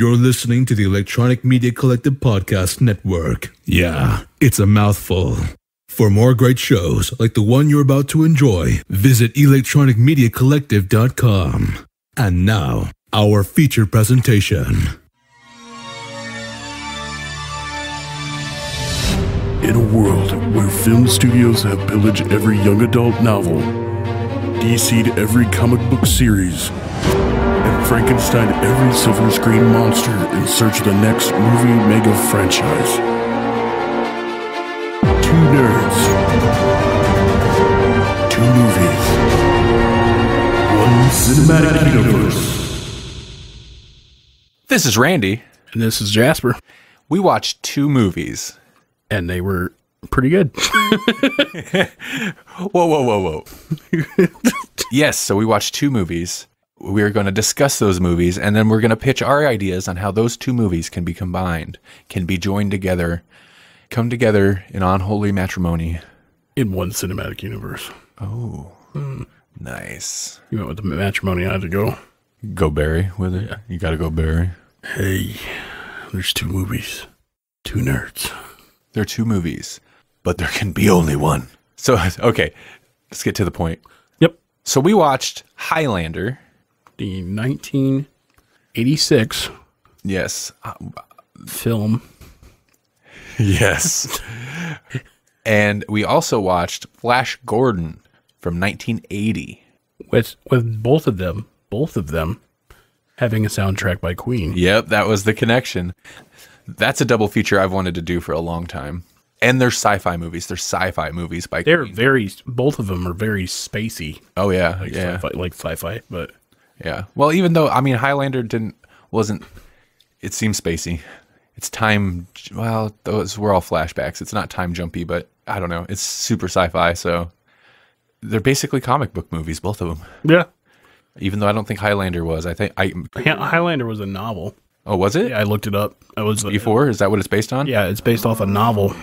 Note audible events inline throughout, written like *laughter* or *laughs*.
You're listening to the Electronic Media Collective Podcast Network. Yeah, it's a mouthful. For more great shows like the one you're about to enjoy, visit electronicmediacollective.com. And now, our feature presentation. In a world where film studios have pillaged every young adult novel, DC'd every comic book series, Frankenstein every silver screen monster in search of the next movie mega franchise. Two nerds. Two movies. One cinematic universe. This is Randy. And this is Jasper. We watched two movies. And they were pretty good. *laughs* whoa, whoa, whoa, whoa. *laughs* yes, so we watched two movies we're going to discuss those movies and then we're going to pitch our ideas on how those two movies can be combined, can be joined together, come together in unholy matrimony. In one cinematic universe. Oh, mm. nice. You went with the matrimony, I had to go. Go Barry with it. Yeah. You got to go Barry. Hey, there's two movies, two nerds. There are two movies, but there can be only one. So, *laughs* okay, let's get to the point. Yep. So we watched Highlander the 1986 yes film. Yes. *laughs* and we also watched Flash Gordon from 1980 with with both of them, both of them having a soundtrack by Queen. Yep, that was the connection. That's a double feature I've wanted to do for a long time. And they're sci-fi movies. They're sci-fi movies by They're Queen. very both of them are very spacey. Oh yeah, like yeah. Sci-fi, like sci-fi, but yeah. Well, even though I mean Highlander didn't wasn't it seems spacey. It's time well, those were all flashbacks. It's not time jumpy, but I don't know. It's super sci-fi, so they're basically comic book movies, both of them. Yeah. Even though I don't think Highlander was. I think I Highlander was a novel. Oh, was it? Yeah, I looked it up. I was before. Is that what it's based on? Yeah, it's based off a novel.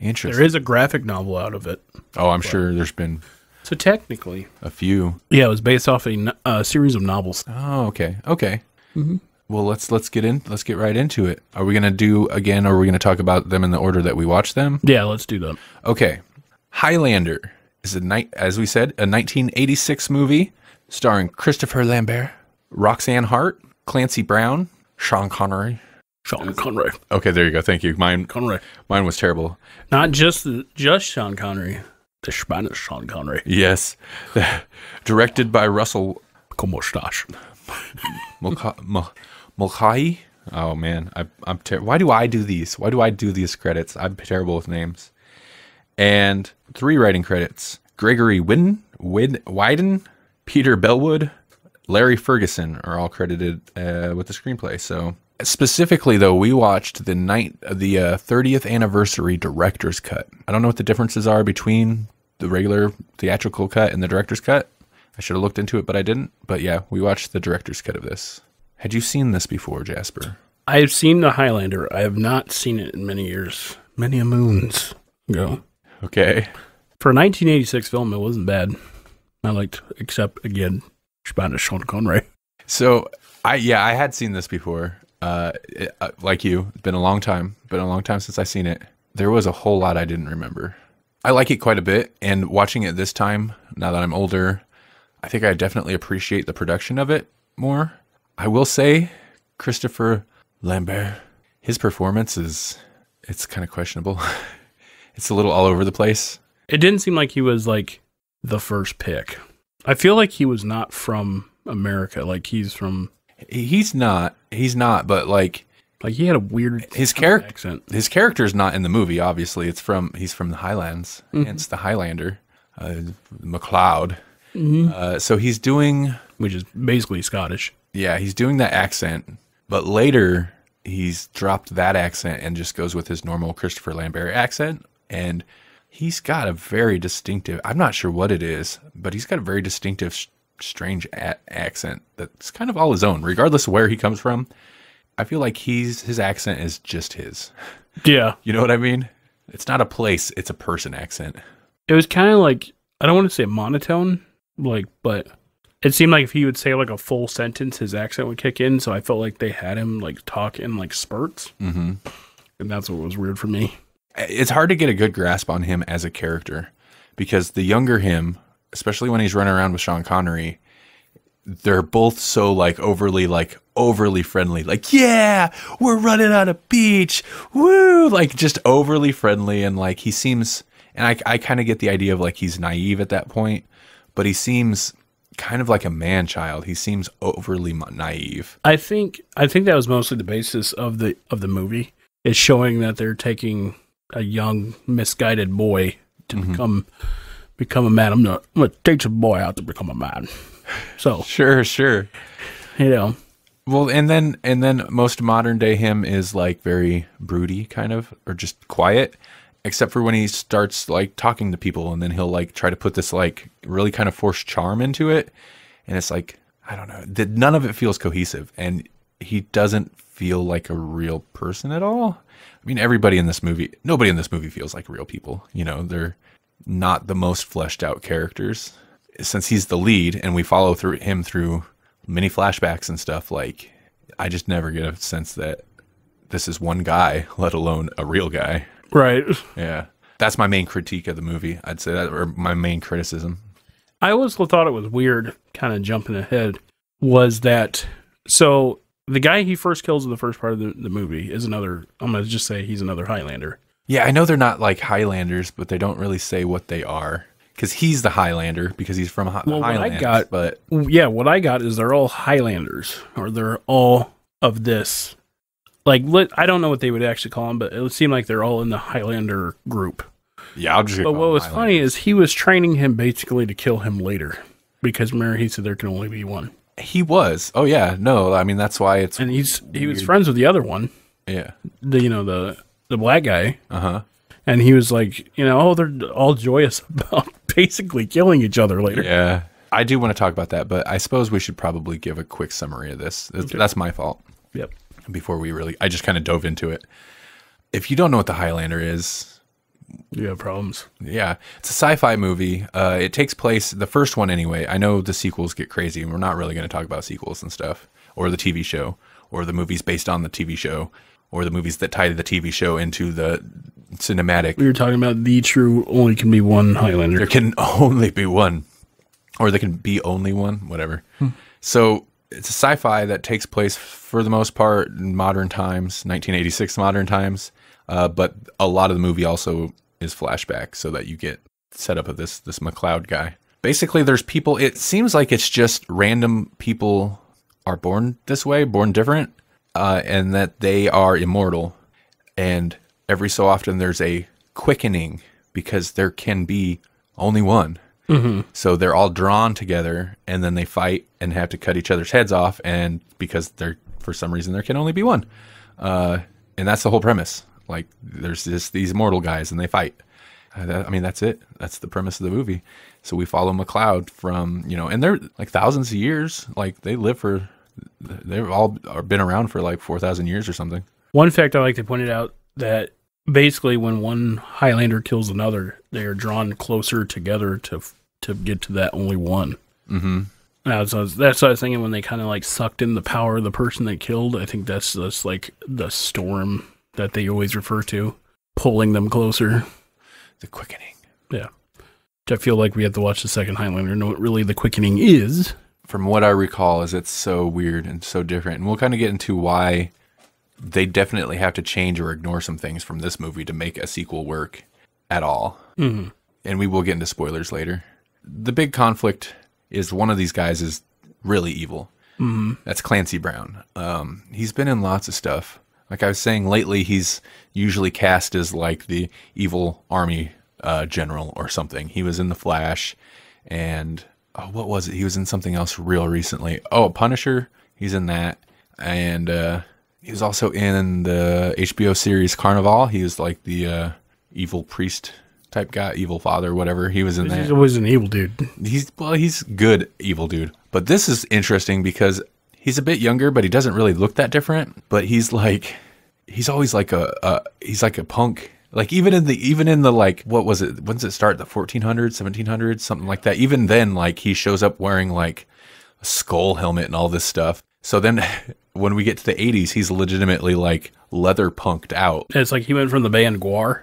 Interesting. There is a graphic novel out of it. Oh, I'm but. sure there's been so technically, a few. Yeah, it was based off a, a series of novels. Oh, okay, okay. Mm-hmm. Well, let's let's get in. Let's get right into it. Are we gonna do again? Or are we gonna talk about them in the order that we watch them? Yeah, let's do that. Okay, Highlander is a night as we said a 1986 movie starring Christopher Lambert, Roxanne Hart, Clancy Brown, Sean Connery. Sean Connery. Okay, there you go. Thank you. Mine Connery. Mine was terrible. Not just just Sean Connery the Spanish Sean Connery. Yes. *laughs* Directed by Russell. Como estás? Mulcahy? Oh man, I, am ter- why do I do these? Why do I do these credits? I'm terrible with names. And three writing credits: Gregory Wyden, Peter Bellwood, Larry Ferguson are all credited uh, with the screenplay. So specifically, though, we watched the night the uh, 30th anniversary director's cut. I don't know what the differences are between the regular theatrical cut and the director's cut. I should have looked into it, but I didn't. But yeah, we watched the director's cut of this. Had you seen this before, Jasper? I have seen the Highlander. I have not seen it in many years, many a moons ago. Okay. For a 1986 film, it wasn't bad. I liked, except again, Spanish Sean Connery. So I yeah, I had seen this before. Uh, it, uh, like you, it's been a long time. Been a long time since I seen it. There was a whole lot I didn't remember. I like it quite a bit. And watching it this time, now that I'm older, I think I definitely appreciate the production of it more. I will say, Christopher Lambert, his performance is it's kind of questionable. *laughs* it's a little all over the place. It didn't seem like he was like the first pick. I feel like he was not from America. Like he's from. He's not. He's not. But like like he had a weird his character accent. His is not in the movie. Obviously, it's from he's from the Highlands. Mm-hmm. It's the Highlander, uh, MacLeod. Mm-hmm. Uh, so he's doing, which is basically Scottish. Yeah, he's doing that accent, but later he's dropped that accent and just goes with his normal Christopher Lambert accent. And he's got a very distinctive. I'm not sure what it is, but he's got a very distinctive, strange a- accent that's kind of all his own, regardless of where he comes from. I feel like he's his accent is just his. Yeah. You know what I mean? It's not a place, it's a person accent. It was kind of like I don't want to say monotone, like but it seemed like if he would say like a full sentence, his accent would kick in. So I felt like they had him like talk in like spurts, hmm and that's what was weird for me. It's hard to get a good grasp on him as a character because the younger him, especially when he's running around with Sean Connery, they're both so like overly like overly friendly like yeah we're running on a beach woo like just overly friendly and like he seems and i, I kind of get the idea of like he's naive at that point but he seems kind of like a man child he seems overly naive i think i think that was mostly the basis of the of the movie is showing that they're taking a young misguided boy to mm-hmm. become become a man i'm gonna, I'm gonna teach a boy how to become a man so sure, sure. You know. Well, and then and then most modern day him is like very broody, kind of, or just quiet, except for when he starts like talking to people, and then he'll like try to put this like really kind of forced charm into it, and it's like I don't know, that none of it feels cohesive, and he doesn't feel like a real person at all. I mean, everybody in this movie, nobody in this movie feels like real people. You know, they're not the most fleshed out characters since he's the lead and we follow through him through many flashbacks and stuff, like I just never get a sense that this is one guy, *laughs* let alone a real guy. Right. Yeah. That's my main critique of the movie. I'd say that, or my main criticism. I always thought it was weird, kind of jumping ahead, was that so the guy he first kills in the first part of the, the movie is another, I'm going to just say he's another Highlander. Yeah, I know they're not like Highlanders, but they don't really say what they are because he's the Highlander because he's from Highland. well, What I got, but yeah, what I got is they're all Highlanders or they're all of this. Like I don't know what they would actually call them, but it would seem like they're all in the Highlander group. Yeah, I'll just. But what was funny is he was training him basically to kill him later because Mary, he said there can only be one. He was. Oh yeah, no, I mean that's why it's. And he's weird. he was friends with the other one. Yeah. The you know the the black guy. Uh huh. And he was like, you know, oh, they're all joyous *laughs* about basically killing each other later. Yeah. I do want to talk about that, but I suppose we should probably give a quick summary of this. That's, okay. that's my fault. Yep. Before we really, I just kind of dove into it. If you don't know what the Highlander is, you have problems. Yeah. It's a sci fi movie. Uh, it takes place, the first one anyway. I know the sequels get crazy, and we're not really going to talk about sequels and stuff, or the TV show, or the movies based on the TV show, or the movies that tie the TV show into the cinematic. We were talking about the true only can be one Highlander. There can *laughs* only be one, or there can be only one, whatever. Hmm. So it's a sci-fi that takes place for the most part in modern times, 1986 modern times. Uh, but a lot of the movie also is flashback, so that you get set up of this this McLeod guy. Basically, there's people. It seems like it's just random people are born this way, born different, uh, and that they are immortal, and every so often there's a quickening because there can be only one. Mm-hmm. So they're all drawn together and then they fight and have to cut each other's heads off. And because they're, for some reason, there can only be one. Uh, and that's the whole premise. Like there's just these mortal guys and they fight. Uh, that, I mean, that's it. That's the premise of the movie. So we follow McLeod from, you know, and they're like thousands of years. Like they live for, they've all been around for like 4,000 years or something. One fact I like to point it out that basically when one Highlander kills another, they are drawn closer together to to get to that only one. Mm-hmm. Now, so that's what I was thinking when they kind of like sucked in the power of the person they killed. I think that's just like the storm that they always refer to, pulling them closer. The quickening. Yeah. Do I feel like we have to watch the second Highlander know what really the quickening is. From what I recall, is it's so weird and so different, and we'll kind of get into why they definitely have to change or ignore some things from this movie to make a sequel work at all. Mm-hmm. And we will get into spoilers later. The big conflict is one of these guys is really evil. Mm-hmm. That's Clancy Brown. Um, he's been in lots of stuff. Like I was saying lately, he's usually cast as like the evil army uh, general or something. He was in The Flash, and oh, what was it? He was in something else real recently. Oh, Punisher. He's in that, and uh, he was also in the HBO series Carnival. He was like the uh, evil priest type guy, evil father, whatever. He was in he's that. He's always an evil dude. He's well, he's good evil dude. But this is interesting because he's a bit younger, but he doesn't really look that different. But he's like, he's always like a, a he's like a punk. Like even in the even in the like what was it? When does it start? The 1400s, 1700s, something like that. Even then, like he shows up wearing like a skull helmet and all this stuff. So then *laughs* when we get to the 80s, he's legitimately like leather punked out. It's like he went from the band Guar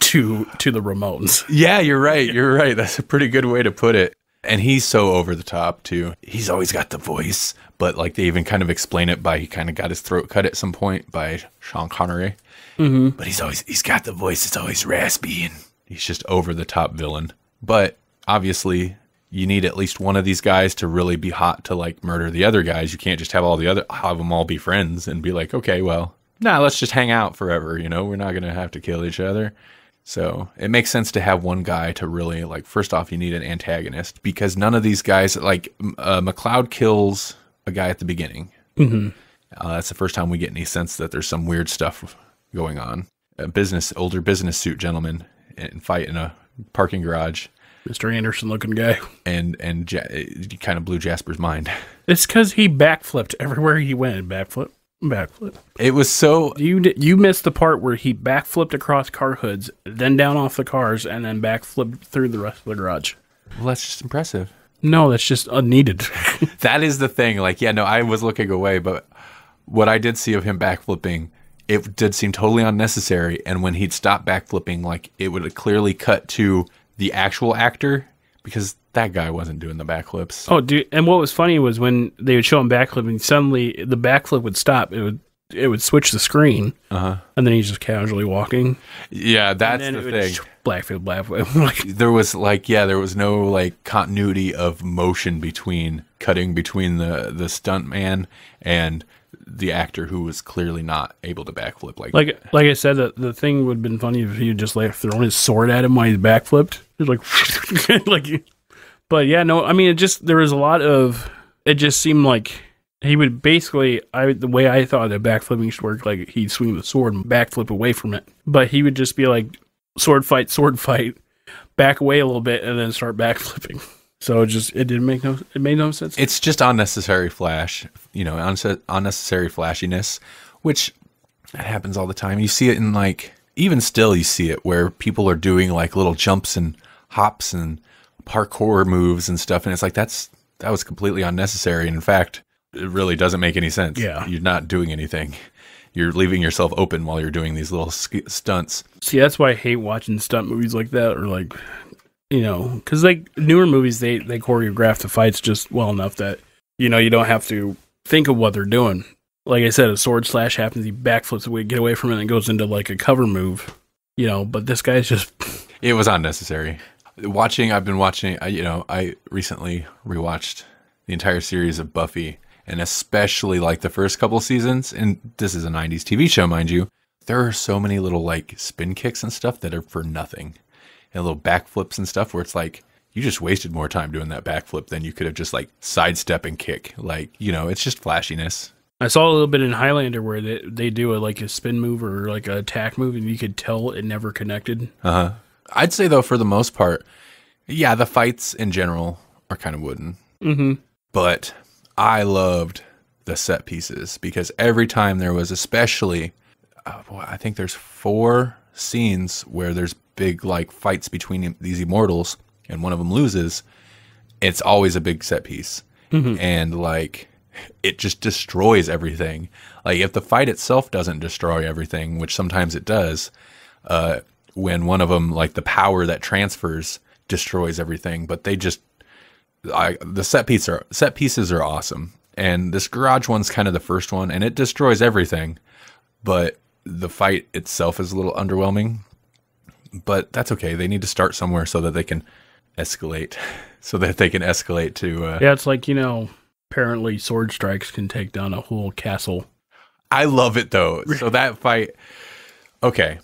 to to the Ramones. Yeah, you're right. You're right. That's a pretty good way to put it. And he's so over the top too. He's always got the voice, but like they even kind of explain it by he kind of got his throat cut at some point by Sean Connery. Mm-hmm. But he's always he's got the voice. It's always raspy, and he's just over the top villain. But obviously, you need at least one of these guys to really be hot to like murder the other guys. You can't just have all the other have them all be friends and be like, okay, well, nah, let's just hang out forever. You know, we're not gonna have to kill each other. So it makes sense to have one guy to really like. First off, you need an antagonist because none of these guys like uh, McLeod kills a guy at the beginning. Mm-hmm. Uh, that's the first time we get any sense that there's some weird stuff going on. A business, older business suit gentleman, and fight in a parking garage. Mr. Anderson looking guy. And and ja- kind of blew Jasper's mind. *laughs* It's because he backflipped everywhere he went. Backflip, backflip. It was so you you missed the part where he backflipped across car hoods, then down off the cars, and then backflipped through the rest of the garage. Well, that's just impressive. No, that's just unneeded. *laughs* that is the thing. Like, yeah, no, I was looking away, but what I did see of him backflipping, it did seem totally unnecessary. And when he'd stop backflipping, like it would clearly cut to the actual actor because that guy wasn't doing the backflips. Oh, dude! And what was funny was when they would show him backflipping, suddenly the backflip would stop. It would it would switch the screen, uh-huh. and then he's just casually walking. Yeah, that's the thing. blackfield, blackfield. *laughs* there was like, yeah, there was no like continuity of motion between cutting between the the stunt man and the actor who was clearly not able to backflip like like like I said the, the thing would have been funny if he had just like thrown his sword at him while he's backflipped He's like *laughs* like but yeah no I mean it just there was a lot of it just seemed like he would basically I the way I thought that backflipping should work like he'd swing the sword and backflip away from it but he would just be like sword fight sword fight back away a little bit and then start backflipping. So it just it didn't make no it made no sense. It's just unnecessary flash, you know, unnecessary flashiness, which happens all the time. You see it in like even still you see it where people are doing like little jumps and hops and parkour moves and stuff and it's like that's that was completely unnecessary and in fact it really doesn't make any sense. Yeah. You're not doing anything. You're leaving yourself open while you're doing these little sk- stunts. See, that's why I hate watching stunt movies like that or like you know, because like newer movies, they they choreograph the fights just well enough that you know you don't have to think of what they're doing. Like I said, a sword slash happens, he backflips away, get away from it, and goes into like a cover move. You know, but this guy's just. *laughs* it was unnecessary. Watching, I've been watching. I, you know, I recently rewatched the entire series of Buffy, and especially like the first couple seasons. And this is a '90s TV show, mind you. There are so many little like spin kicks and stuff that are for nothing and little backflips and stuff where it's like you just wasted more time doing that backflip than you could have just like sidestep and kick. Like, you know, it's just flashiness. I saw a little bit in Highlander where they, they do a like a spin move or like a attack move and you could tell it never connected. Uh huh. I'd say though, for the most part, yeah, the fights in general are kind of wooden. Mm-hmm. But I loved the set pieces because every time there was, especially, uh, boy, I think there's four scenes where there's big like fights between these immortals and one of them loses, it's always a big set piece. Mm-hmm. And like it just destroys everything. Like if the fight itself doesn't destroy everything, which sometimes it does, uh, when one of them like the power that transfers destroys everything, but they just I, the set pieces are set pieces are awesome. And this garage one's kind of the first one and it destroys everything, but the fight itself is a little underwhelming but that's okay. They need to start somewhere so that they can escalate, *laughs* so that they can escalate to. Uh, yeah, it's like you know. Apparently, sword strikes can take down a whole castle. I love it though. *laughs* So that fight. Okay,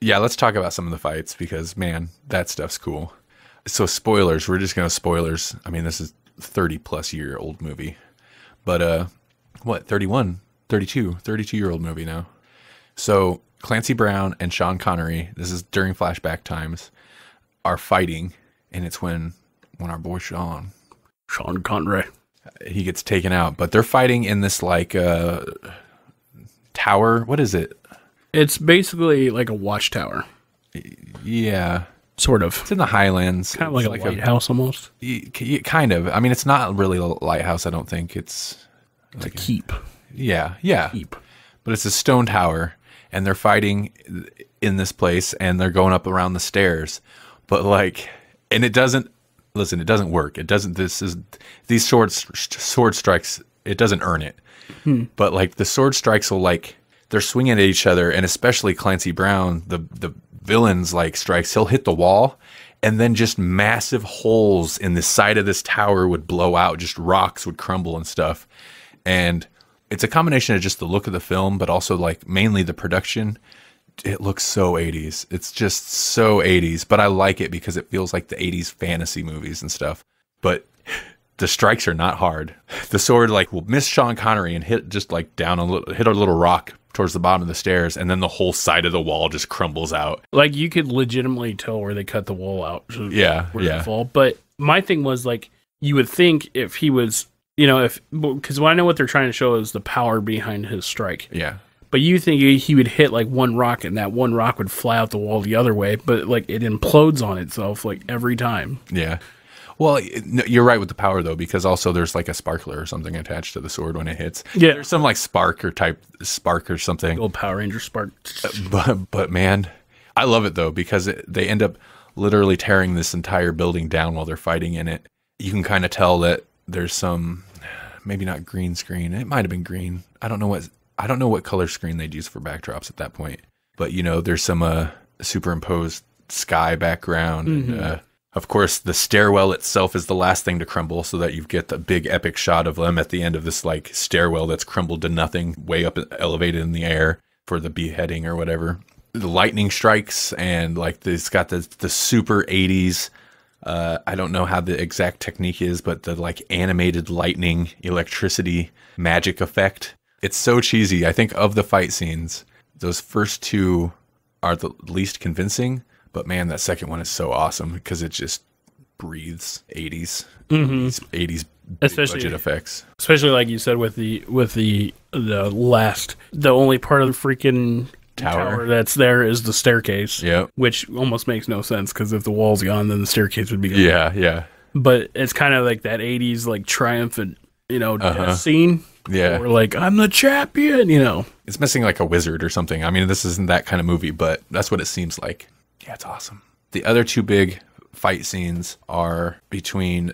yeah, let's talk about some of the fights because man, that stuff's cool. So spoilers, we're just gonna spoilers. I mean, this is thirty plus year old movie, but uh, what 31, 32, 32 year old movie now. So Clancy Brown and Sean Connery. This is during flashback times. Are fighting, and it's when when our boy Sean, Sean Connery, he gets taken out. But they're fighting in this like uh, tower. What is it? It's basically like a watchtower. Yeah. Sort of. It's in the highlands. Kind of like, like a lighthouse a, almost. Kind of. I mean, it's not really a lighthouse, I don't think. It's, it's like a keep. A, yeah. Yeah. Keep. But it's a stone tower and they're fighting in this place and they're going up around the stairs. But like, and it doesn't, listen, it doesn't work. It doesn't, this is, these sword, sword strikes, it doesn't earn it. Hmm. But like the sword strikes will like, they're swinging at each other. And especially Clancy Brown, the, the villains like strikes, he'll hit the wall and then just massive holes in the side of this tower would blow out, just rocks would crumble and stuff. And it's a combination of just the look of the film, but also like mainly the production. It looks so 80s. It's just so 80s, but I like it because it feels like the 80s fantasy movies and stuff. But the strikes are not hard. The sword like will miss Sean Connery and hit just like down a little, hit a little rock towards the bottom of the stairs, and then the whole side of the wall just crumbles out. Like you could legitimately tell where they cut the wall out. Yeah, yeah. Fall. But my thing was like you would think if he was you know, if because I know what they're trying to show is the power behind his strike. Yeah. But you think he would hit like one rock, and that one rock would fly out the wall the other way, but like it implodes on itself like every time. Yeah. Well, you're right with the power though, because also there's like a sparkler or something attached to the sword when it hits. Yeah, there's some like spark or type spark or something. Old Power Ranger spark. Uh, but but man, I love it though because it, they end up literally tearing this entire building down while they're fighting in it. You can kind of tell that there's some maybe not green screen. It might have been green. I don't know what I don't know what color screen they'd use for backdrops at that point. But you know, there's some uh, superimposed sky background. Mm-hmm. And, uh, of course, the stairwell itself is the last thing to crumble, so that you get the big epic shot of them at the end of this like stairwell that's crumbled to nothing, way up elevated in the air for the beheading or whatever. The lightning strikes and like it's got the the super 80s uh, I don't know how the exact technique is, but the like animated lightning, electricity, magic effect. It's so cheesy. I think of the fight scenes, those first two are the least convincing, but man, that second one is so awesome because it just breathes 80s, mm-hmm. 80s especially budget effects. Especially like you said with the with the the last the only part of the freaking tower. tower. that's there is the staircase. Yeah. Which almost makes no sense because if the wall's gone, then the staircase would be gone. Yeah, yeah. But it's kind of like that 80s, like triumphant, you know, uh-huh. scene. Yeah. we're like, I'm the champion, you know. It's missing like a wizard or something. I mean, this isn't that kind of movie, but that's what it seems like. Yeah, it's awesome. The other two big fight scenes are between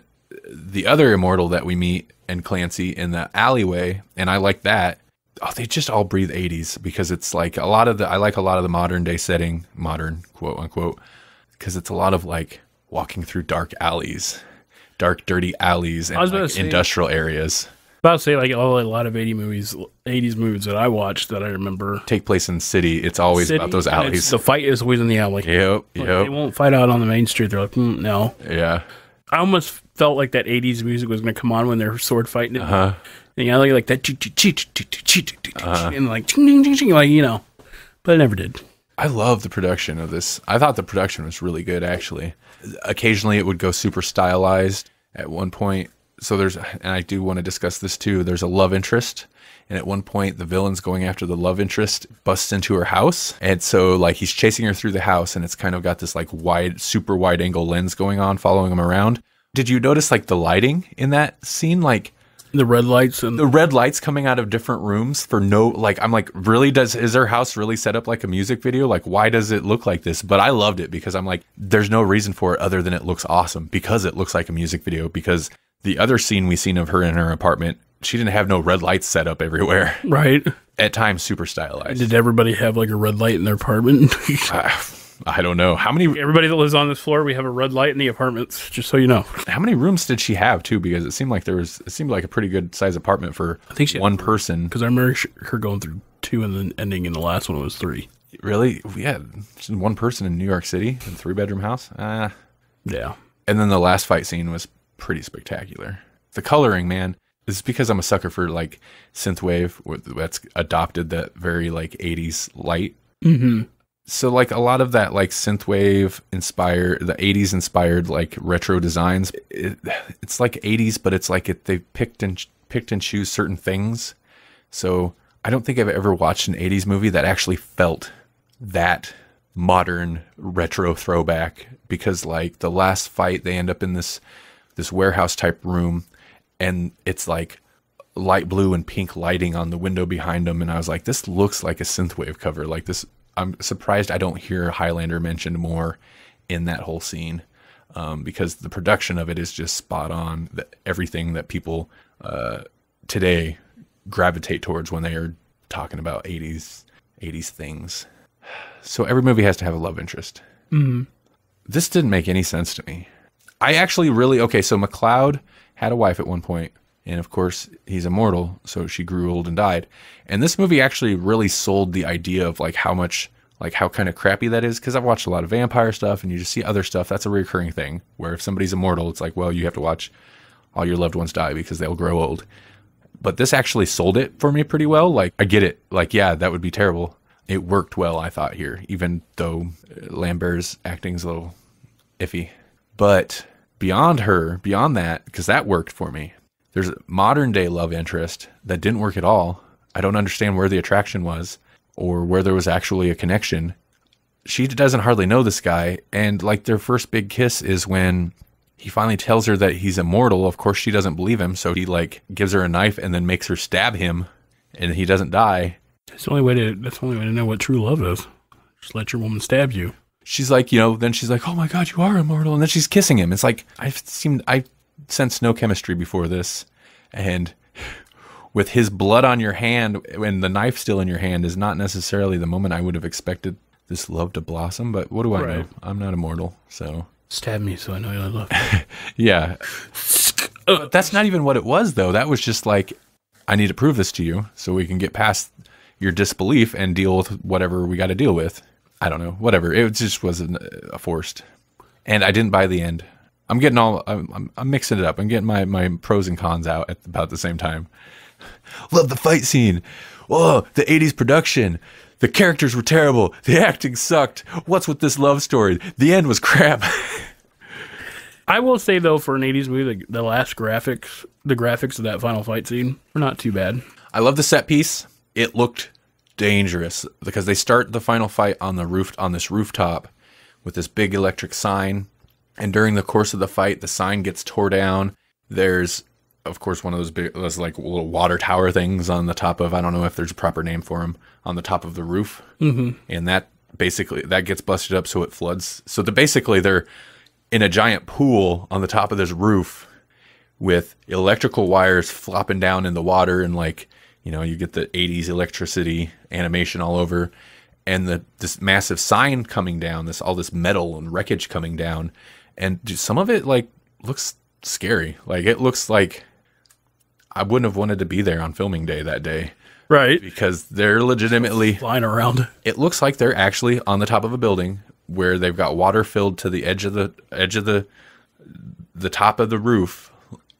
the other immortal that we meet and Clancy in the alleyway. And I like that oh, they just all breathe 80s because it's like a lot of the I like a lot of the modern day setting, modern quote unquote, because it's a lot of like walking through dark alleys, dark dirty alleys and like say, industrial areas. About to say like oh, a lot of 80 movies, 80s movies that I watched that I remember take place in the city. It's always city, about those alleys. The fight is always in the alley. Yep, like, yep. They won't fight out on the main street. They're like mm, no. Yeah. I almost felt like that 80s music was going to come on when they're sword fighting. Uh-huh. You know, like, like that, uh, and like, like you know, but I never did. I love the production of this. I thought the production was really good, actually. Occasionally, it would go super stylized. At one point, so there's, and I do want to discuss this too. There's a love interest and at one point, the villain's going after the love interest, busts into her house. And so, like, he's chasing her through the house, and it's kind of got this, like, wide, super wide angle lens going on, following him around. Did you notice, like, the lighting in that scene? Like, the red lights and the red lights coming out of different rooms for no like I'm like really does is their house really set up like a music video? Like why does it look like this? But I loved it because I'm like there's no reason for it other than it looks awesome because it looks like a music video because the other scene we seen of her in her apartment, she didn't have no red lights set up everywhere. Right. At times super stylized. Did everybody have like a red light in their apartment? *laughs* I don't know how many. Everybody that lives on this floor, we have a red light in the apartments. Just so you know, how many rooms did she have too? Because it seemed like there was. It seemed like a pretty good size apartment for. I think she one person. Because I remember her going through two and then ending in the last one was three. Really? Yeah, just one person in New York City in three bedroom house. uh, yeah. And then the last fight scene was pretty spectacular. The coloring, man. is because I'm a sucker for like synthwave that's adopted that very like 80s light. Mm-hmm so like a lot of that like synthwave inspired the 80s inspired like retro designs it, it's like 80s but it's like it, they picked and picked and choose certain things so i don't think i've ever watched an 80s movie that actually felt that modern retro throwback because like the last fight they end up in this this warehouse type room and it's like light blue and pink lighting on the window behind them and i was like this looks like a synthwave cover like this I'm surprised I don't hear Highlander mentioned more in that whole scene um, because the production of it is just spot on. The, everything that people uh, today gravitate towards when they are talking about 80s 80s things. So every movie has to have a love interest. Mm. This didn't make any sense to me. I actually really okay. So McLeod had a wife at one point. And of course, he's immortal, so she grew old and died. And this movie actually really sold the idea of like how much, like how kind of crappy that is. Cause I've watched a lot of vampire stuff and you just see other stuff. That's a recurring thing where if somebody's immortal, it's like, well, you have to watch all your loved ones die because they'll grow old. But this actually sold it for me pretty well. Like, I get it. Like, yeah, that would be terrible. It worked well, I thought, here, even though uh, Lambert's acting's a little iffy. But beyond her, beyond that, because that worked for me, there's a modern day love interest that didn't work at all. I don't understand where the attraction was or where there was actually a connection. She doesn't hardly know this guy. And like their first big kiss is when he finally tells her that he's immortal. Of course, she doesn't believe him. So he like gives her a knife and then makes her stab him and he doesn't die. That's the only way to, that's the only way to know what true love is. Just let your woman stab you she's like, you know, then she's like, oh my God, you are immortal. And then she's kissing him. It's like, I've seen, I sensed no chemistry before this, and with his blood on your hand and the knife still in your hand is not necessarily the moment I would have expected this love to blossom. But what do I right. know? I'm not immortal, so stab me so I know you love. *laughs* yeah, that's not even what it was though. That was just like I need to prove this to you so we can get past your disbelief and deal with whatever we got to deal with. I don't know, whatever. It just was a uh, forced, and I didn't buy the end. I'm getting all I'm, I'm, mixing it up. I'm getting my my pros and cons out at about the same time. *laughs* Love the fight scene. Whoa, the '80s production. The characters were terrible. The acting sucked. What's with this love story? The end was *laughs* crap. I will say though, for an '80s movie, the, the last graphics, the graphics of that final fight scene, were not too bad. I love the set piece. It looked dangerous because they start the final fight on the roof on this rooftop with this big electric sign and during the course of the fight, the sign gets tore down. There's, of course, one of those big, those like little water tower things on the top of. I don't know if there's a proper name for them on the top of the roof, mm-hmm. and that basically that gets busted up, so it floods. So the, basically they're in a giant pool on the top of this roof with electrical wires flopping down in the water and like you know you get the 80s electricity animation all over and the this massive sign coming down this all this metal and wreckage coming down and some of it like looks scary. Like it looks like I wouldn't have wanted to be there on filming day that day. Right. Because they're legitimately flying around. It looks like they're actually on the top of a building where they've got water filled to the edge of the edge of the the top of the roof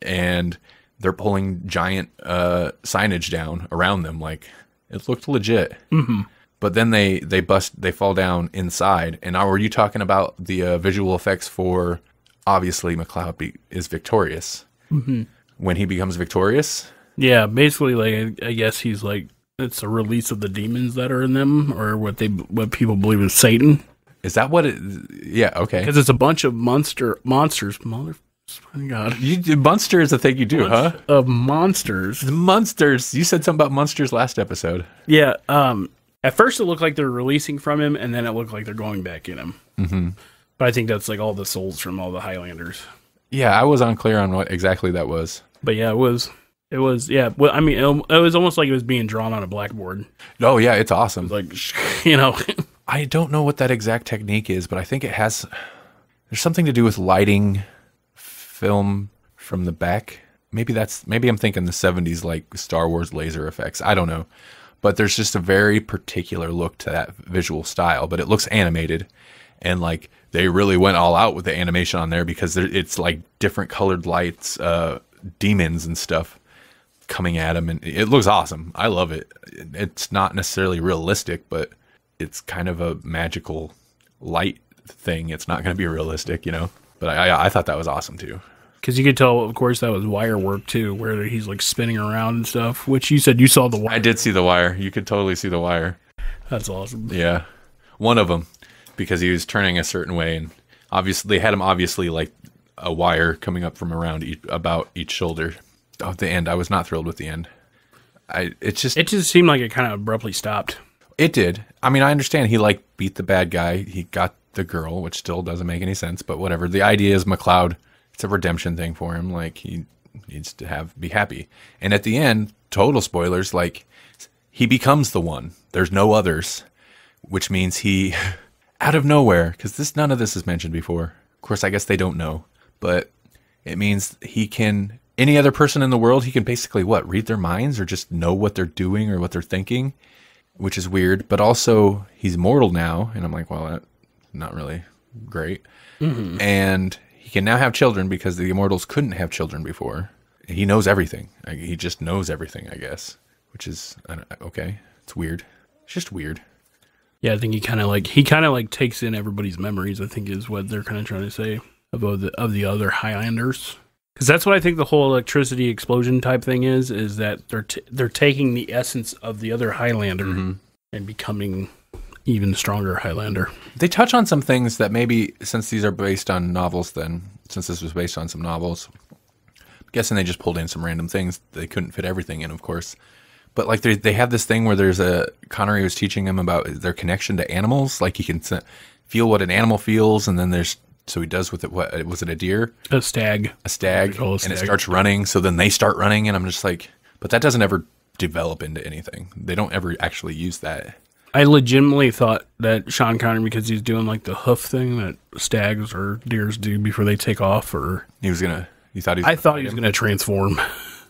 and they're pulling giant uh signage down around them like it looked legit. Mm-hmm but then they they bust they fall down inside. And are you talking about the uh, visual effects for? Obviously, McLeod be, is victorious. Mm-hmm. When he becomes victorious, yeah, basically, like I, guess he's like it's a release of the demons that are in them, or what they what people believe is Satan. Is that what it? Yeah, okay. Because it's a bunch of monster monsters. Mother, God, you, monster is a thing you do, huh? Of monsters, monsters. You said something about monsters last episode. Yeah, um, at first, it looked like they're releasing from him, and then it looked like they're going back in him. Mm-hmm. But I think that's like all the souls from all the Highlanders. Yeah, I was unclear on what exactly that was. But yeah, it was. It was yeah. Well, I mean, it, it was almost like it was being drawn on a blackboard. Oh yeah, it's awesome. It like *laughs* you know, I don't know what that exact technique is, but I think it has. There's something to do with lighting film from the back. Maybe that's maybe I'm thinking the 70s like Star Wars laser effects. I don't know but there's just a very particular look to that visual style. But it looks animated, and like they really went all out with the animation on there because it's like different colored lights, uh, demons and stuff coming at him, and it looks awesome. I love it. It's not necessarily realistic, but it's kind of a magical light thing. It's not going to be realistic, you know. But I, I, I thought that was awesome too because you could tell, of course, that was wire work too, where he's like spinning around and stuff. Which you said you saw the wire. I did see the wire. You could totally see the wire. That's awesome. Yeah, one of them because he was turning a certain way, and obviously they had him obviously like a wire coming up from around each, about each shoulder. Of the end, I was not thrilled with the end. I it just it just seemed like it kind of abruptly stopped. It did. I mean, I understand he like beat the bad guy. He got the girl, which still doesn't make any sense, but whatever. The idea is McLeod it's a redemption thing for him. Like he needs to have be happy. And at the end, total spoilers, like he becomes the one. There's no others, which means he *laughs* out of nowhere because this none of this is mentioned before. Of course, I guess they don't know, but it means he can any other person in the world he can basically what read their minds or just know what they're doing or what they're thinking, which is weird. But also he's mortal now, and I'm like, well, that's not really great. Mm-hmm. And can now have children because the immortals couldn't have children before. He knows everything. He just knows everything, I guess, which is okay. It's weird. It's just weird. Yeah, I think he kind of like he kind of like takes in everybody's memories. I think is what they're kind of trying to say about the of the other Highlanders because that's what I think the whole electricity explosion type thing is. Is that they're t- they're taking the essence of the other Highlander mm-hmm. and becoming even stronger Highlander. They touch on some things that maybe since these are based on novels, then since this was based on some novels, I'm guessing they just pulled in some random things. They couldn't fit everything in, of course. But like they they have this thing where there's a Connery was teaching him about their connection to animals. Like he can feel what an animal feels, and then there's so he does with it. What was it? A deer? A stag? A stag? A stag. And it starts running. So then they start running, and I'm just like, but that doesn't ever develop into anything. They don't ever actually use that. I legitimately thought that Sean Connery, because he's doing like the hoof thing that stags or deers do before they take off, or he was gonna. You thought he? Was I thought he was him. gonna transform.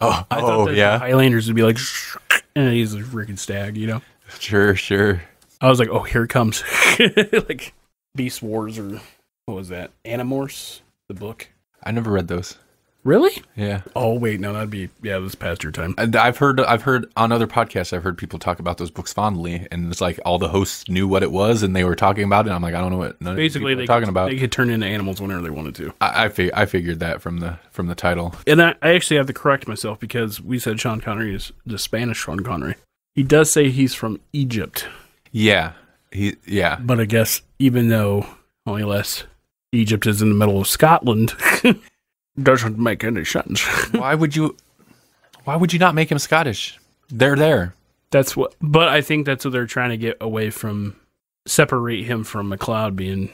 Oh, *laughs* I thought oh, yeah. Highlanders would be like, *laughs* and he's a freaking stag, you know. Sure, sure. I was like, oh, here comes *laughs* like Beast Wars or what was that? Animorphs, the book. I never read those. Really? Yeah. Oh wait, no, that'd be yeah. This past your time. And I've heard I've heard on other podcasts I've heard people talk about those books fondly, and it's like all the hosts knew what it was and they were talking about it. And I'm like, I don't know what none basically they are talking about. They could turn into animals whenever they wanted to. I I, I figured that from the from the title. And I, I actually have to correct myself because we said Sean Connery is the Spanish Sean Connery. He does say he's from Egypt. Yeah. He yeah. But I guess even though only less Egypt is in the middle of Scotland. *laughs* Doesn't make any sense. *laughs* why would you? Why would you not make him Scottish? They're there. That's what. But I think that's what they're trying to get away from, separate him from McLeod being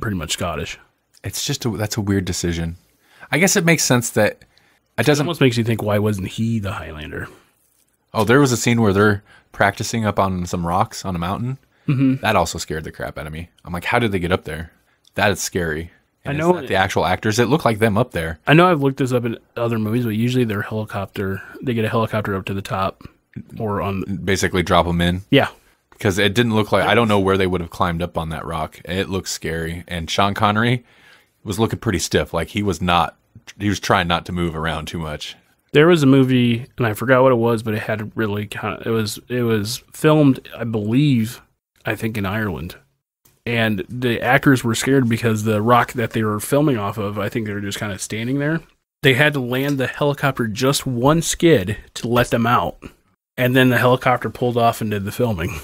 pretty much Scottish. It's just a, that's a weird decision. I guess it makes sense that it doesn't. It almost makes you think why wasn't he the Highlander? Oh, there was a scene where they're practicing up on some rocks on a mountain. Mm-hmm. That also scared the crap out of me. I'm like, how did they get up there? That is scary. I know the actual actors. It looked like them up there. I know I've looked this up in other movies, but usually they're helicopter. They get a helicopter up to the top, or on basically drop them in. Yeah, because it didn't look like I don't know where they would have climbed up on that rock. It looks scary, and Sean Connery was looking pretty stiff. Like he was not. He was trying not to move around too much. There was a movie, and I forgot what it was, but it had really kind of. It was it was filmed, I believe, I think in Ireland and the actors were scared because the rock that they were filming off of, I think they were just kind of standing there. They had to land the helicopter just one skid to let them out. And then the helicopter pulled off and did the filming.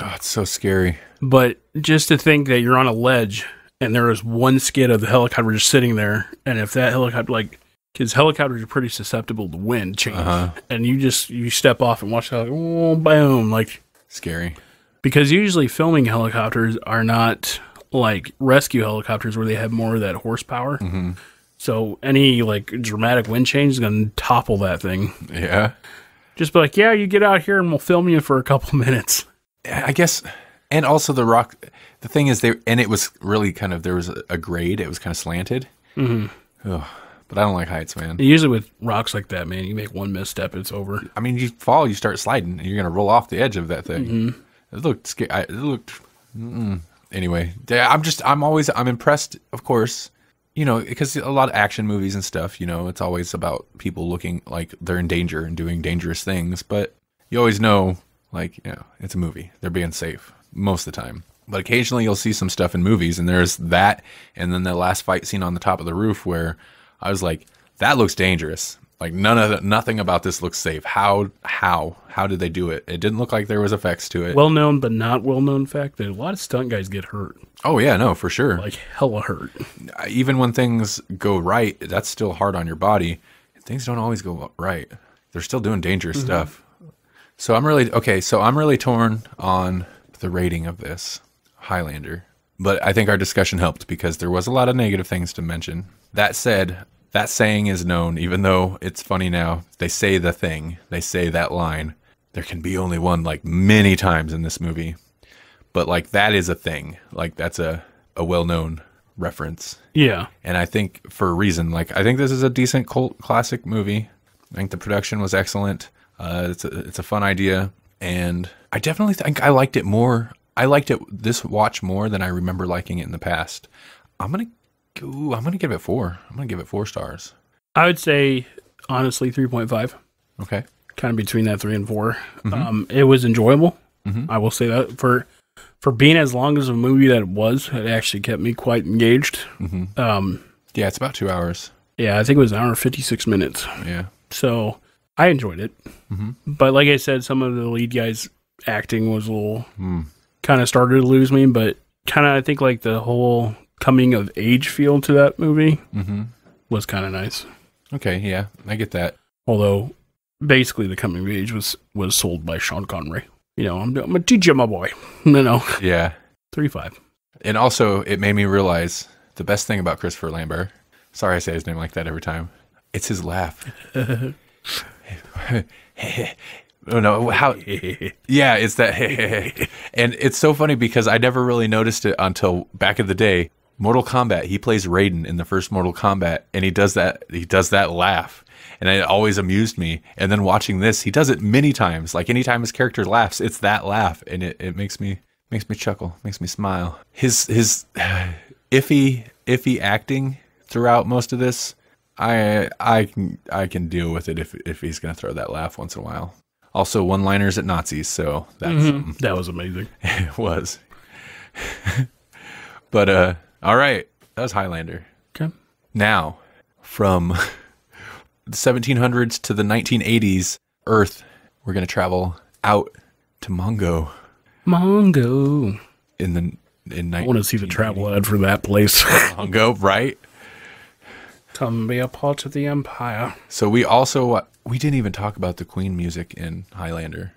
Oh, it's so scary. But just to think that you're on a ledge and there is one skid of the helicopter just sitting there, and if that helicopter, like, because helicopters are pretty susceptible to wind change, uh-huh. and you just you step off and watch that, like, oh, boom, like scary. Because usually filming helicopters are not like rescue helicopters where they have more of that horsepower. Mm-hmm. So any like dramatic wind change is going to topple that thing. Yeah. Just be like, yeah, you get out here and we'll film you for a couple *laughs* minutes. I guess, and also the rock. The thing is, there and it was really kind of there was a grade. It was kind of slanted. Mm-hmm. but I don't like heights, man. Usually with rocks like that, man, you make one misstep, it's over. I mean, you fall, you start sliding, and you're gonna roll off the edge of that thing. Mm-hmm. It looked scary. it looked. Mm, anyway, I'm just. I'm always. I'm impressed, of course. You know, because a lot of action movies and stuff. You know, it's always about people looking like they're in danger and doing dangerous things. But you always know, like, you know, it's a movie. They're being safe most of the time. But occasionally, you'll see some stuff in movies, and there's that, and then the last fight scene on the top of the roof where I was like, "That looks dangerous." Like none of the, nothing about this looks safe. How how how did they do it? It didn't look like there was effects to it. Well known but not well known fact that a lot of stunt guys get hurt. Oh yeah, no, for sure. Like hella hurt. Even when things go right, that's still hard on your body. Things don't always go right. They're still doing dangerous mm-hmm. stuff. So I'm really okay, so I'm really torn on the rating of this Highlander. But I think our discussion helped because there was a lot of negative things to mention. That said, that saying is known, even though it's funny now. They say the thing, they say that line. There can be only one, like many times in this movie. But like that is a thing. Like that's a, a well known reference. Yeah. And I think for a reason, like I think this is a decent cult classic movie. I think the production was excellent. Uh, it's a, it's a fun idea, and I definitely think I liked it more. I liked it this watch more than I remember liking it in the past. I'm gonna Ooh, I'm gonna give it four. I'm gonna give it four stars. I would say honestly three point five. Okay. Kind of between that three and 4 mm-hmm. Um, it was enjoyable. Mm-hmm. I will say that for for being as long as a movie that it was, it actually kept me quite engaged. Mm-hmm. Um, yeah, it's about two hours. Yeah, I think it was an hour and fifty six minutes. Yeah. So I enjoyed it, mm-hmm. but like I said, some of the lead guys acting was a little mm. kind of started to lose me, but kind of I think like the whole coming of age feel to that movie mm-hmm. was kind of nice. Okay, yeah, I get that. Although, basically, the coming of age was was sold by Sean Connery. You know, I'm, I'm a teacher, my boy. *laughs* You know, Yeah. 35. And also, it made me realize the best thing about Christopher Lambert. Sorry, I say his name like that every time. It's his laugh. oh *laughs* *laughs* no how yeah it's that and it's so funny because i never really noticed it until back in the day Mortal Kombat. He plays Raiden in the first Mortal Kombat, and he does that. He does that laugh, and it always amused me. And then watching this, he does it many times. Like anytime his character laughs, it's that laugh, and it, it makes me makes me chuckle, makes me smile. His his *sighs* iffy iffy acting throughout most of this, I I can I can deal with it if if he's gonna throw that laugh once in a while. Also, one liners at Nazis, so that's mm-hmm. um, that was amazing. *laughs* it was. *laughs* but uh all right. That was Highlander. Okay. Now, from *laughs* the 1700s to the 1980s, Earth, we're going to travel out to Mongo. Mongo. In the in I want to see the travel ad for that place. *laughs* Mongo, right? Come be a part of the empire. So we also uh, we didn't even talk about the Queen music in Highlander.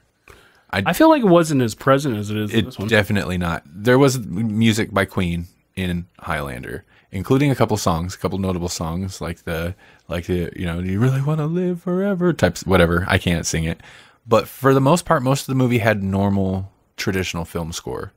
I, I feel like it wasn't as present as it is. It definitely not. There was music by Queen in Highlander, including a couple songs, a couple notable songs like the like the you know, do you really want to live forever types whatever. I can't sing it. But for the most part, most of the movie had normal traditional film score.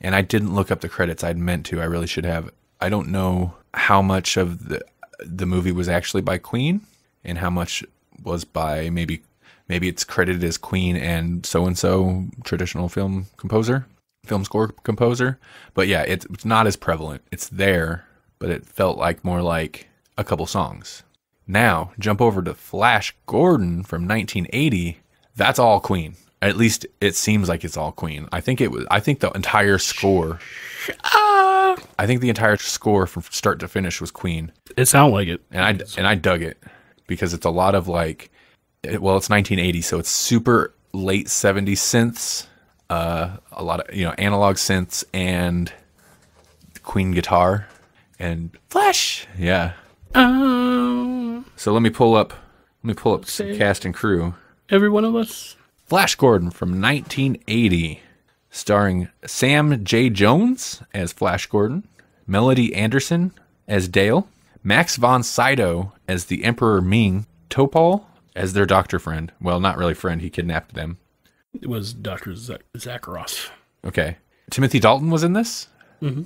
And I didn't look up the credits. I'd meant to. I really should have. I don't know how much of the the movie was actually by Queen and how much was by maybe maybe it's credited as Queen and so and so traditional film composer film score composer. But yeah, it's, it's not as prevalent. It's there, but it felt like more like a couple songs. Now, jump over to Flash Gordon from 1980. That's all Queen. At least it seems like it's all Queen. I think it was. I think the entire score. Uh, I think the entire score from start to finish was Queen. It sounded like it, and I and I dug it because it's a lot of like, well, it's 1980, so it's super late 70s synths uh, a lot of you know analog synths and Queen guitar and flash. Yeah. Um. So let me pull up. Let me pull up some cast and crew. Every one of us. Flash Gordon from 1980, starring Sam J. Jones as Flash Gordon, Melody Anderson as Dale, Max von Sydow as the Emperor Ming, Topol as their doctor friend. Well, not really friend. He kidnapped them. It was Dr. Z- Okay. Timothy Dalton was in this mm-hmm.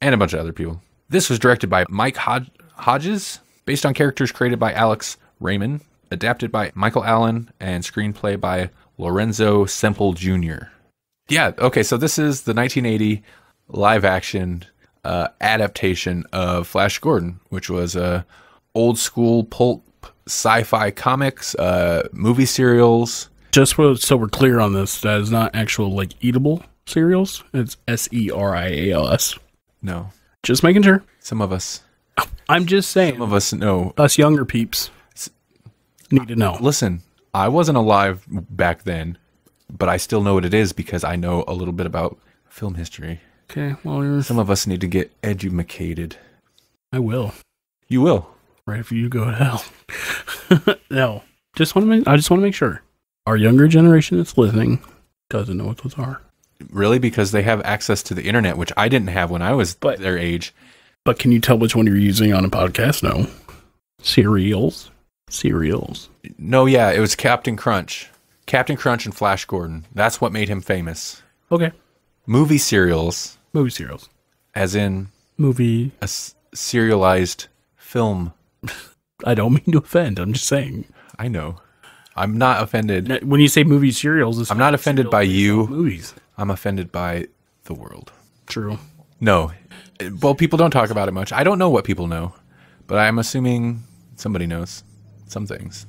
and a bunch of other people. This was directed by Mike Hod- Hodges, based on characters created by Alex Raymond, adapted by Michael Allen, and screenplay by Lorenzo Semple Jr. Yeah. Okay. So this is the 1980 live action uh, adaptation of Flash Gordon, which was a old school pulp sci-fi comics, uh, movie serials, just so we're clear on this, that is not actual like eatable cereals. It's S E R I A L S. No. Just making sure. Some of us. I'm just saying. Some of us know. Us younger peeps need to know. Listen, I wasn't alive back then, but I still know what it is because I know a little bit about film history. Okay, well, you're... some of us need to get educated. I will. You will. Right if you go to hell. *laughs* no, just want to make. I just want to make sure our younger generation that's listening doesn't know what those are. Really? Because they have access to the internet, which I didn't have when I was but, their age. But can you tell which one you're using on a podcast? No. Cereals. Cereals. No, yeah, it was Captain Crunch. Captain Crunch and Flash Gordon. That's what made him famous. Okay. Movie serials. Movie serials. As in movie a s- serialized film. *laughs* I don't mean to offend. I'm just saying. I know. I'm not offended. When you say movie serials, I'm not offended by you. Movies. I'm offended by the world. True. No. Well, people don't talk about it much. I don't know what people know, but I'm assuming somebody knows some things.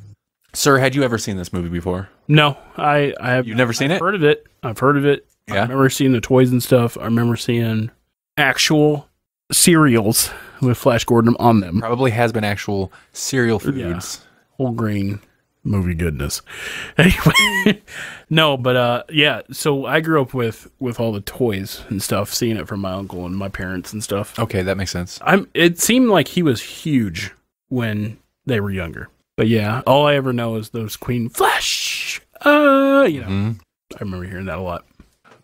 Sir, had you ever seen this movie before? No, I I have. You've never seen I've it? Heard of it? I've heard of it. Yeah. I remember seeing the toys and stuff. I remember seeing actual cereals with Flash Gordon on them. Probably has been actual cereal foods, yeah. whole grain movie goodness. *laughs* Anyway, no, but uh, yeah. So I grew up with with all the toys and stuff, seeing it from my uncle and my parents and stuff. Okay, that makes sense. I'm. It seemed like he was huge when they were younger. But yeah, all I ever know is those Queen Flash. Uh, you know, mm-hmm. I remember hearing that a lot.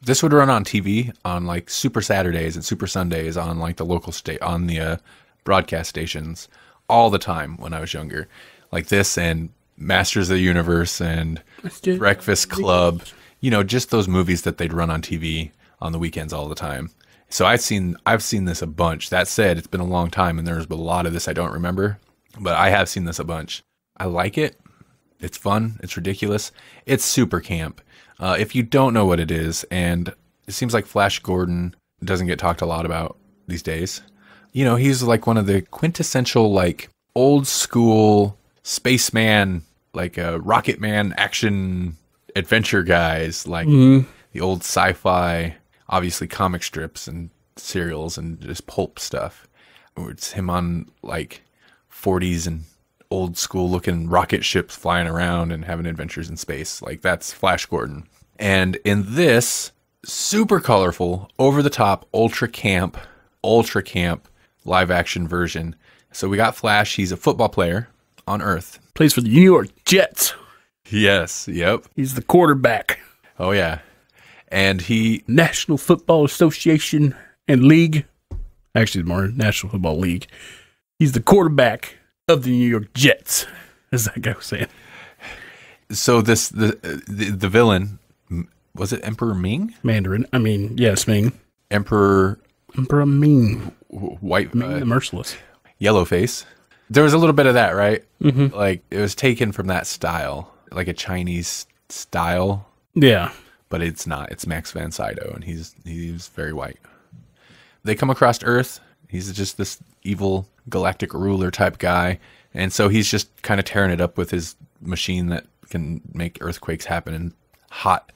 This would run on TV on like Super Saturdays and Super Sundays on like the local state on the uh, broadcast stations all the time when I was younger, like this and Masters of the Universe and Breakfast Club, you know, just those movies that they'd run on TV on the weekends all the time. So I've seen I've seen this a bunch. That said, it's been a long time and there's a lot of this I don't remember, but I have seen this a bunch. I like it. It's fun. It's ridiculous. It's super camp. Uh, if you don't know what it is, and it seems like Flash Gordon doesn't get talked a lot about these days. You know, he's like one of the quintessential like old school spaceman like a uh, Rocket Man action adventure guys, like mm-hmm. the old sci-fi, obviously comic strips and serials and just pulp stuff. It's him on like 40s and old school looking rocket ships flying around and having adventures in space. Like that's Flash Gordon. And in this super colorful, over the top, ultra camp, ultra camp live action version. So we got Flash. He's a football player on earth. Plays for the New York Jets. Yes. Yep. He's the quarterback. Oh yeah. And he National Football Association and League. Actually, more National Football League. He's the quarterback of the New York Jets, as that guy was saying. So this the the, the villain was it Emperor Ming? Mandarin. I mean, yes, Ming. Emperor Emperor Ming. White Ming uh, the Merciless. Yellow face. There was a little bit of that, right? Mm-hmm. Like it was taken from that style, like a Chinese style. Yeah, but it's not. It's Max Van Sydow, and he's he's very white. They come across Earth. He's just this evil galactic ruler type guy, and so he's just kind of tearing it up with his machine that can make earthquakes happen and hot,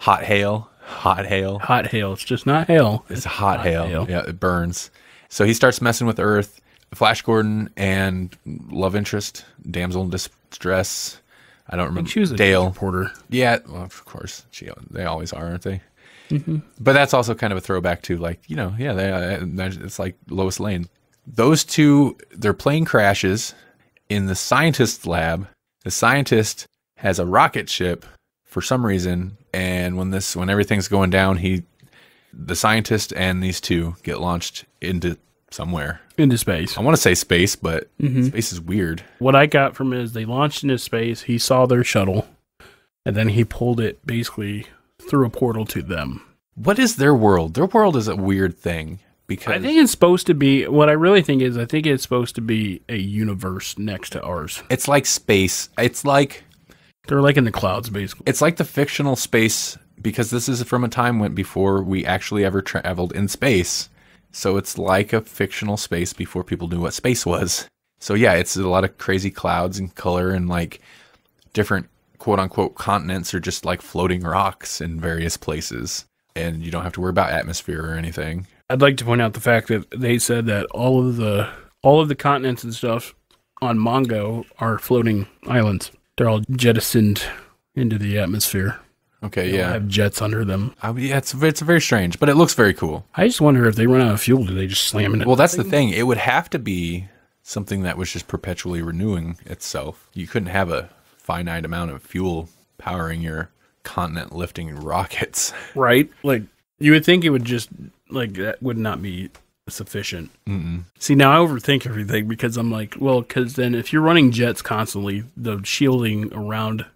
hot hail, hot hail, hot hail. It's just not hail. It's, it's hot, hot hail. hail. Yeah, it burns. So he starts messing with Earth, Flash Gordon and love interest, damsel in distress. I don't remember. she was Dale Porter. Yeah, well, of course. She, they always are, aren't they? Mm-hmm. But that's also kind of a throwback to like you know yeah they, it's like Lois Lane. Those two, their plane crashes in the scientist's lab. The scientist has a rocket ship for some reason, and when this when everything's going down, he the scientist and these two get launched into somewhere into space. I want to say space, but mm-hmm. space is weird. What I got from it is they launched into space. He saw their shuttle, and then he pulled it basically through a portal to them. What is their world? Their world is a weird thing because I think it's supposed to be. What I really think is, I think it's supposed to be a universe next to ours. It's like space. It's like they're like in the clouds, basically. It's like the fictional space because this is from a time when before we actually ever traveled in space so it's like a fictional space before people knew what space was. So yeah, it's a lot of crazy clouds and color and like different quote unquote continents are just like floating rocks in various places. And you don't have to worry about atmosphere or anything. I'd like to point out the fact that they said that all of the all of the continents and stuff on Mongo are floating islands. They're all jettisoned into the atmosphere. Okay, yeah. Have jets under them. I, yeah, it's it's very strange, but it looks very cool. I just wonder if they run out of fuel, do they just slam it? Well, that's the thing. It would have to be something that was just perpetually renewing itself. You couldn't have a finite amount of fuel powering your continent lifting rockets. *laughs* Right? Like you would think it would just like that would not be sufficient. Mm-mm. See, now I overthink everything because I'm like, well, because then if you're running jets constantly, the shielding around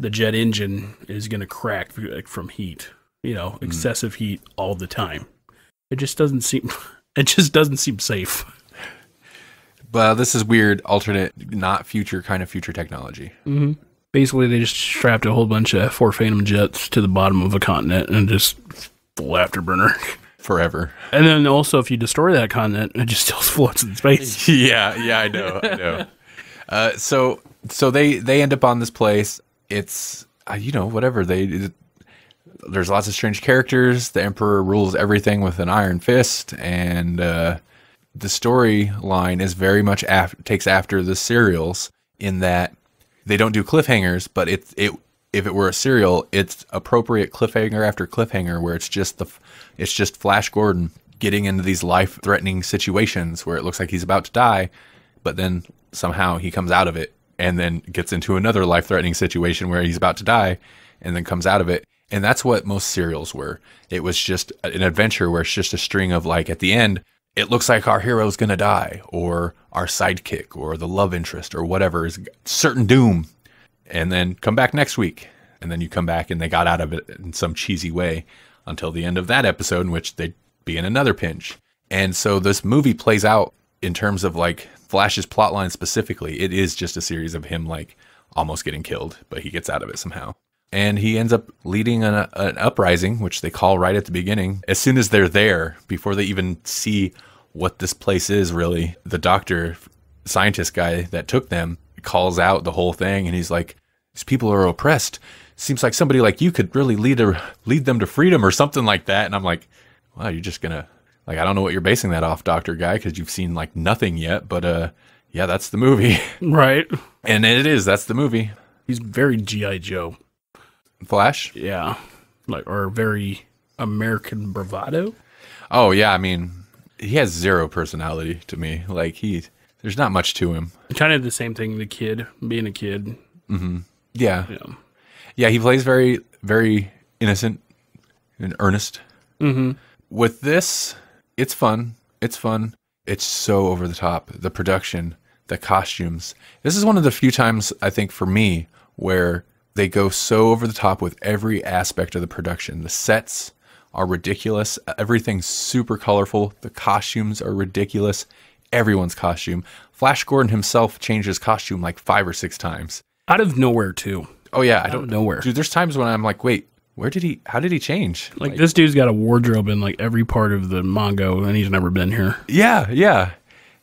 the jet engine is going to crack from heat, you know, mm. excessive mm. heat all the time. It just doesn't seem *laughs* it just doesn't seem safe. But this is weird, alternate, not future kind of future technology. hmm Basically, they just strapped a whole bunch of four Phantom jets to the bottom of a continent and just full afterburner. *laughs* forever. And then also, if you destroy that continent, it just *laughs* still floats in space. yeah, yeah, I know, I know. Uh, so, so they they end up on this place it's uh, you know whatever they. It, there's lots of strange characters. The emperor rules everything with an iron fist, and uh, the storyline is very much af- takes after the serials in that they don't do cliffhangers, but it it if it were a serial, it's appropriate cliffhanger after cliffhanger where it's just the it's just Flash Gordon getting into these life threatening situations where it looks like he's about to die, but then somehow he comes out of it and then gets into another life threatening situation where he's about to die and then comes out of it. And that's what most serials were. It was just an adventure where it's just a string of like at the end, it looks like our hero's gonna die, or our sidekick, or the love interest, or whatever is certain doom. And then come back next week. And then you come back and they got out of it in some cheesy way until the end of that episode, in which they'd be in another pinch. And so this movie plays out in terms of like Flash's plotline specifically, it is just a series of him like almost getting killed, but he gets out of it somehow. And he ends up leading an, an uprising, which they call right at the beginning. As soon as they're there, before they even see what this place is really, the doctor, scientist guy that took them, calls out the whole thing and he's like, These people are oppressed. Seems like somebody like you could really lead, a, lead them to freedom or something like that. And I'm like, Wow, you're just going to like I don't know what you're basing that off, Doctor Guy, because you've seen like nothing yet. But uh, yeah, that's the movie, *laughs* right? And it is that's the movie. He's very GI Joe, Flash. Yeah, like or very American bravado. Oh yeah, I mean he has zero personality to me. Like he, there's not much to him. Kind of the same thing. The kid being a kid. Mm-hmm. Yeah. yeah. yeah, He plays very, very innocent and earnest. Mm-hmm. With this, it's fun. It's fun. It's so over the top. The production, the costumes. This is one of the few times I think for me where they go so over the top with every aspect of the production. The sets are ridiculous. Everything's super colorful. The costumes are ridiculous. Everyone's costume. Flash Gordon himself changes costume like five or six times. Out of nowhere, too. Oh yeah, I don't nowhere. Dude, there's times when I'm like, wait, where did he? How did he change? Like, like this dude's got a wardrobe in like every part of the Mongo, and he's never been here. Yeah, yeah.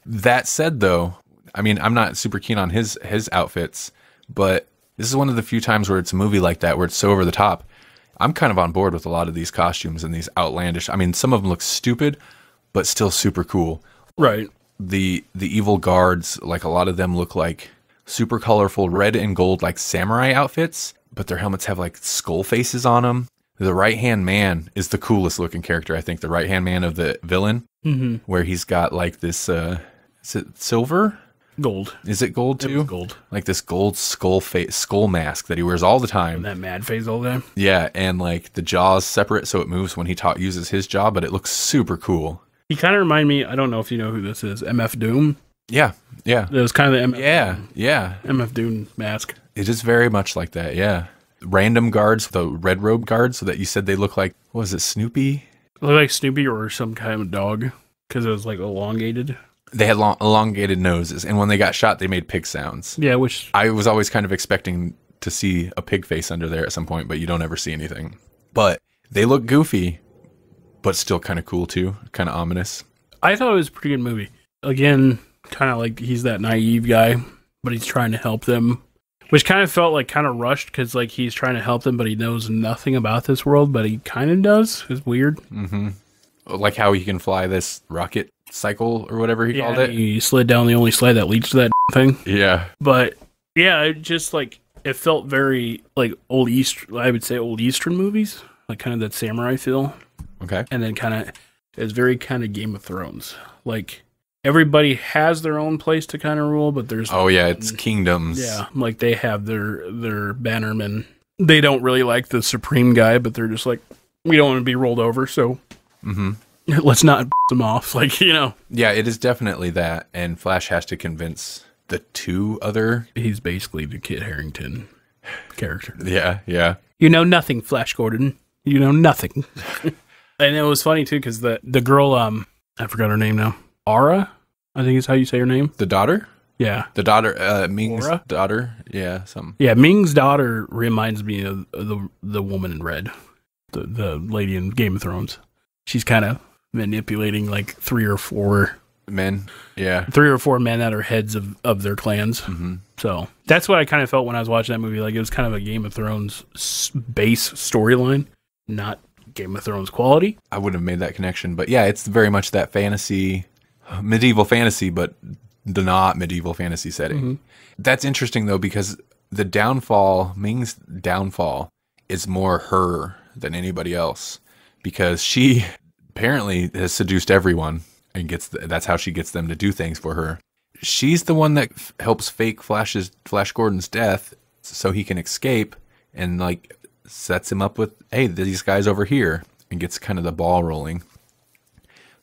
That said, though, I mean, I'm not super keen on his his outfits, but this is one of the few times where it's a movie like that where it's so over the top. I'm kind of on board with a lot of these costumes and these outlandish. I mean, some of them look stupid, but still super cool. Right. The the evil guards, like a lot of them look like super colorful red and gold like samurai outfits but their helmets have like skull faces on them. The right hand man is the coolest looking character, I think. The right hand man of the villain, mm-hmm. where he's got like this uh, is it silver? Gold. Is it gold too? It gold. Like this gold skull face, skull mask that he wears all the time. And that mad face all the time. Yeah, and like the jaws separate, so it moves when he ta- uses his jaw, but it looks super cool. He kind of remind me. I don't know if you know who this is. MF Doom. Yeah, yeah. It was kind of the MF. Yeah, yeah. MF Doom mask. It is very much like that, yeah. Random guards, the red robe guards that you said they look like, was it, Snoopy? Look like Snoopy or some kind of dog because it was like elongated. They had long, elongated noses, and when they got shot, they made pig sounds. Yeah, which I was always kind of expecting to see a pig face under there at some point, but you don't ever see anything. But they look goofy, but still kind of cool too, kind of ominous. I thought it was a pretty good movie. Again, kind of like he's that naive guy, but he's trying to help them which kind of felt like kind of rushed because like he's trying to help them, but he knows nothing about this world, but he kind of does. It's weird. Mm-hmm. Like how he can fly this rocket cycle or whatever he yeah, called it. He slid down the only slide that leads to that *laughs* thing. Yeah, but yeah, it just like it felt very like old east. I would say old Eastern movies, like kind of that samurai feel. Okay, and then kind of it's very kind of Game of Thrones, like everybody has their own place to kind of rule, but there's oh yeah, it's kingdoms. Yeah, like they have their their bannermen. They don't really like the supreme guy, but they're just like we don't want to be rolled over, so mm-hmm. *laughs* let's not *laughs* them off. *laughs* Like you know, yeah, it is definitely that. And Flash has to convince the two other. He's basically the Kit Harrington character. yeah, yeah. You know nothing, Flash Gordon. You know nothing. and it was funny too because the the girl um I forgot her name now. Aura, I think is how you say her name. The daughter? Yeah. The daughter, uh, Ming's Laura? daughter. Yeah, some. Yeah, Ming's daughter reminds me of the the woman in red, the the lady in Game of Thrones. She's kind of manipulating like three or four men. Yeah, three or four men that are heads of of their clans. Mm-hmm. So that's what I kind of felt when I was watching that movie. Like it was kind of a Game of Thrones base storyline, not Game of Thrones quality. I wouldn't have made that connection, but yeah, it's very much that fantasy medieval fantasy, but the not medieval fantasy setting. Mm-hmm. That's interesting though, because the downfall, Ming's downfall, is more her than anybody else because she apparently has seduced everyone and gets the, that's how she gets them to do things for her. She's the one that f- helps fake Flash's Flash Gordon's death so he can escape and like sets him up with hey these guys over here and gets kind of the ball rolling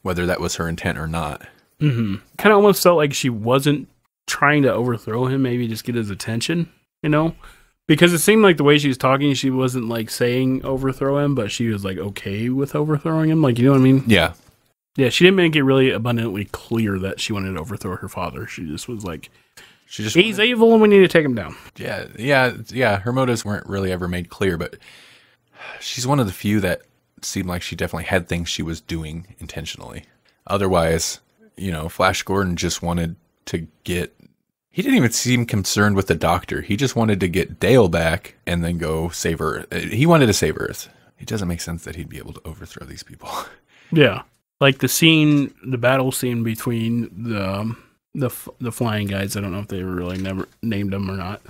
whether that was her intent or not. Mm-hmm. Kind of almost felt like she wasn't trying to overthrow him, maybe just get his attention, you know? Because it seemed like the way she was talking, she wasn't like saying overthrow him, but she was like okay with overthrowing him. Like, you know what I mean? Yeah. Yeah, she didn't make it really abundantly clear that she wanted to overthrow her father. She just was like, she just he's wanted, evil and we need to take him down. Yeah, yeah, yeah. Her motives weren't really ever made clear, but she's one of the few that seemed like she definitely had things she was doing intentionally. Otherwise, you know, Flash Gordon just wanted to get he didn't even seem concerned with the doctor. He just wanted to get Dale back and then go save Earth. Uh, he wanted to save Earth. It doesn't make sense that he'd be able to overthrow these people. *laughs* Yeah. Like the scene, the battle scene between the um, the the flying guys. I don't know if they really never named them or not.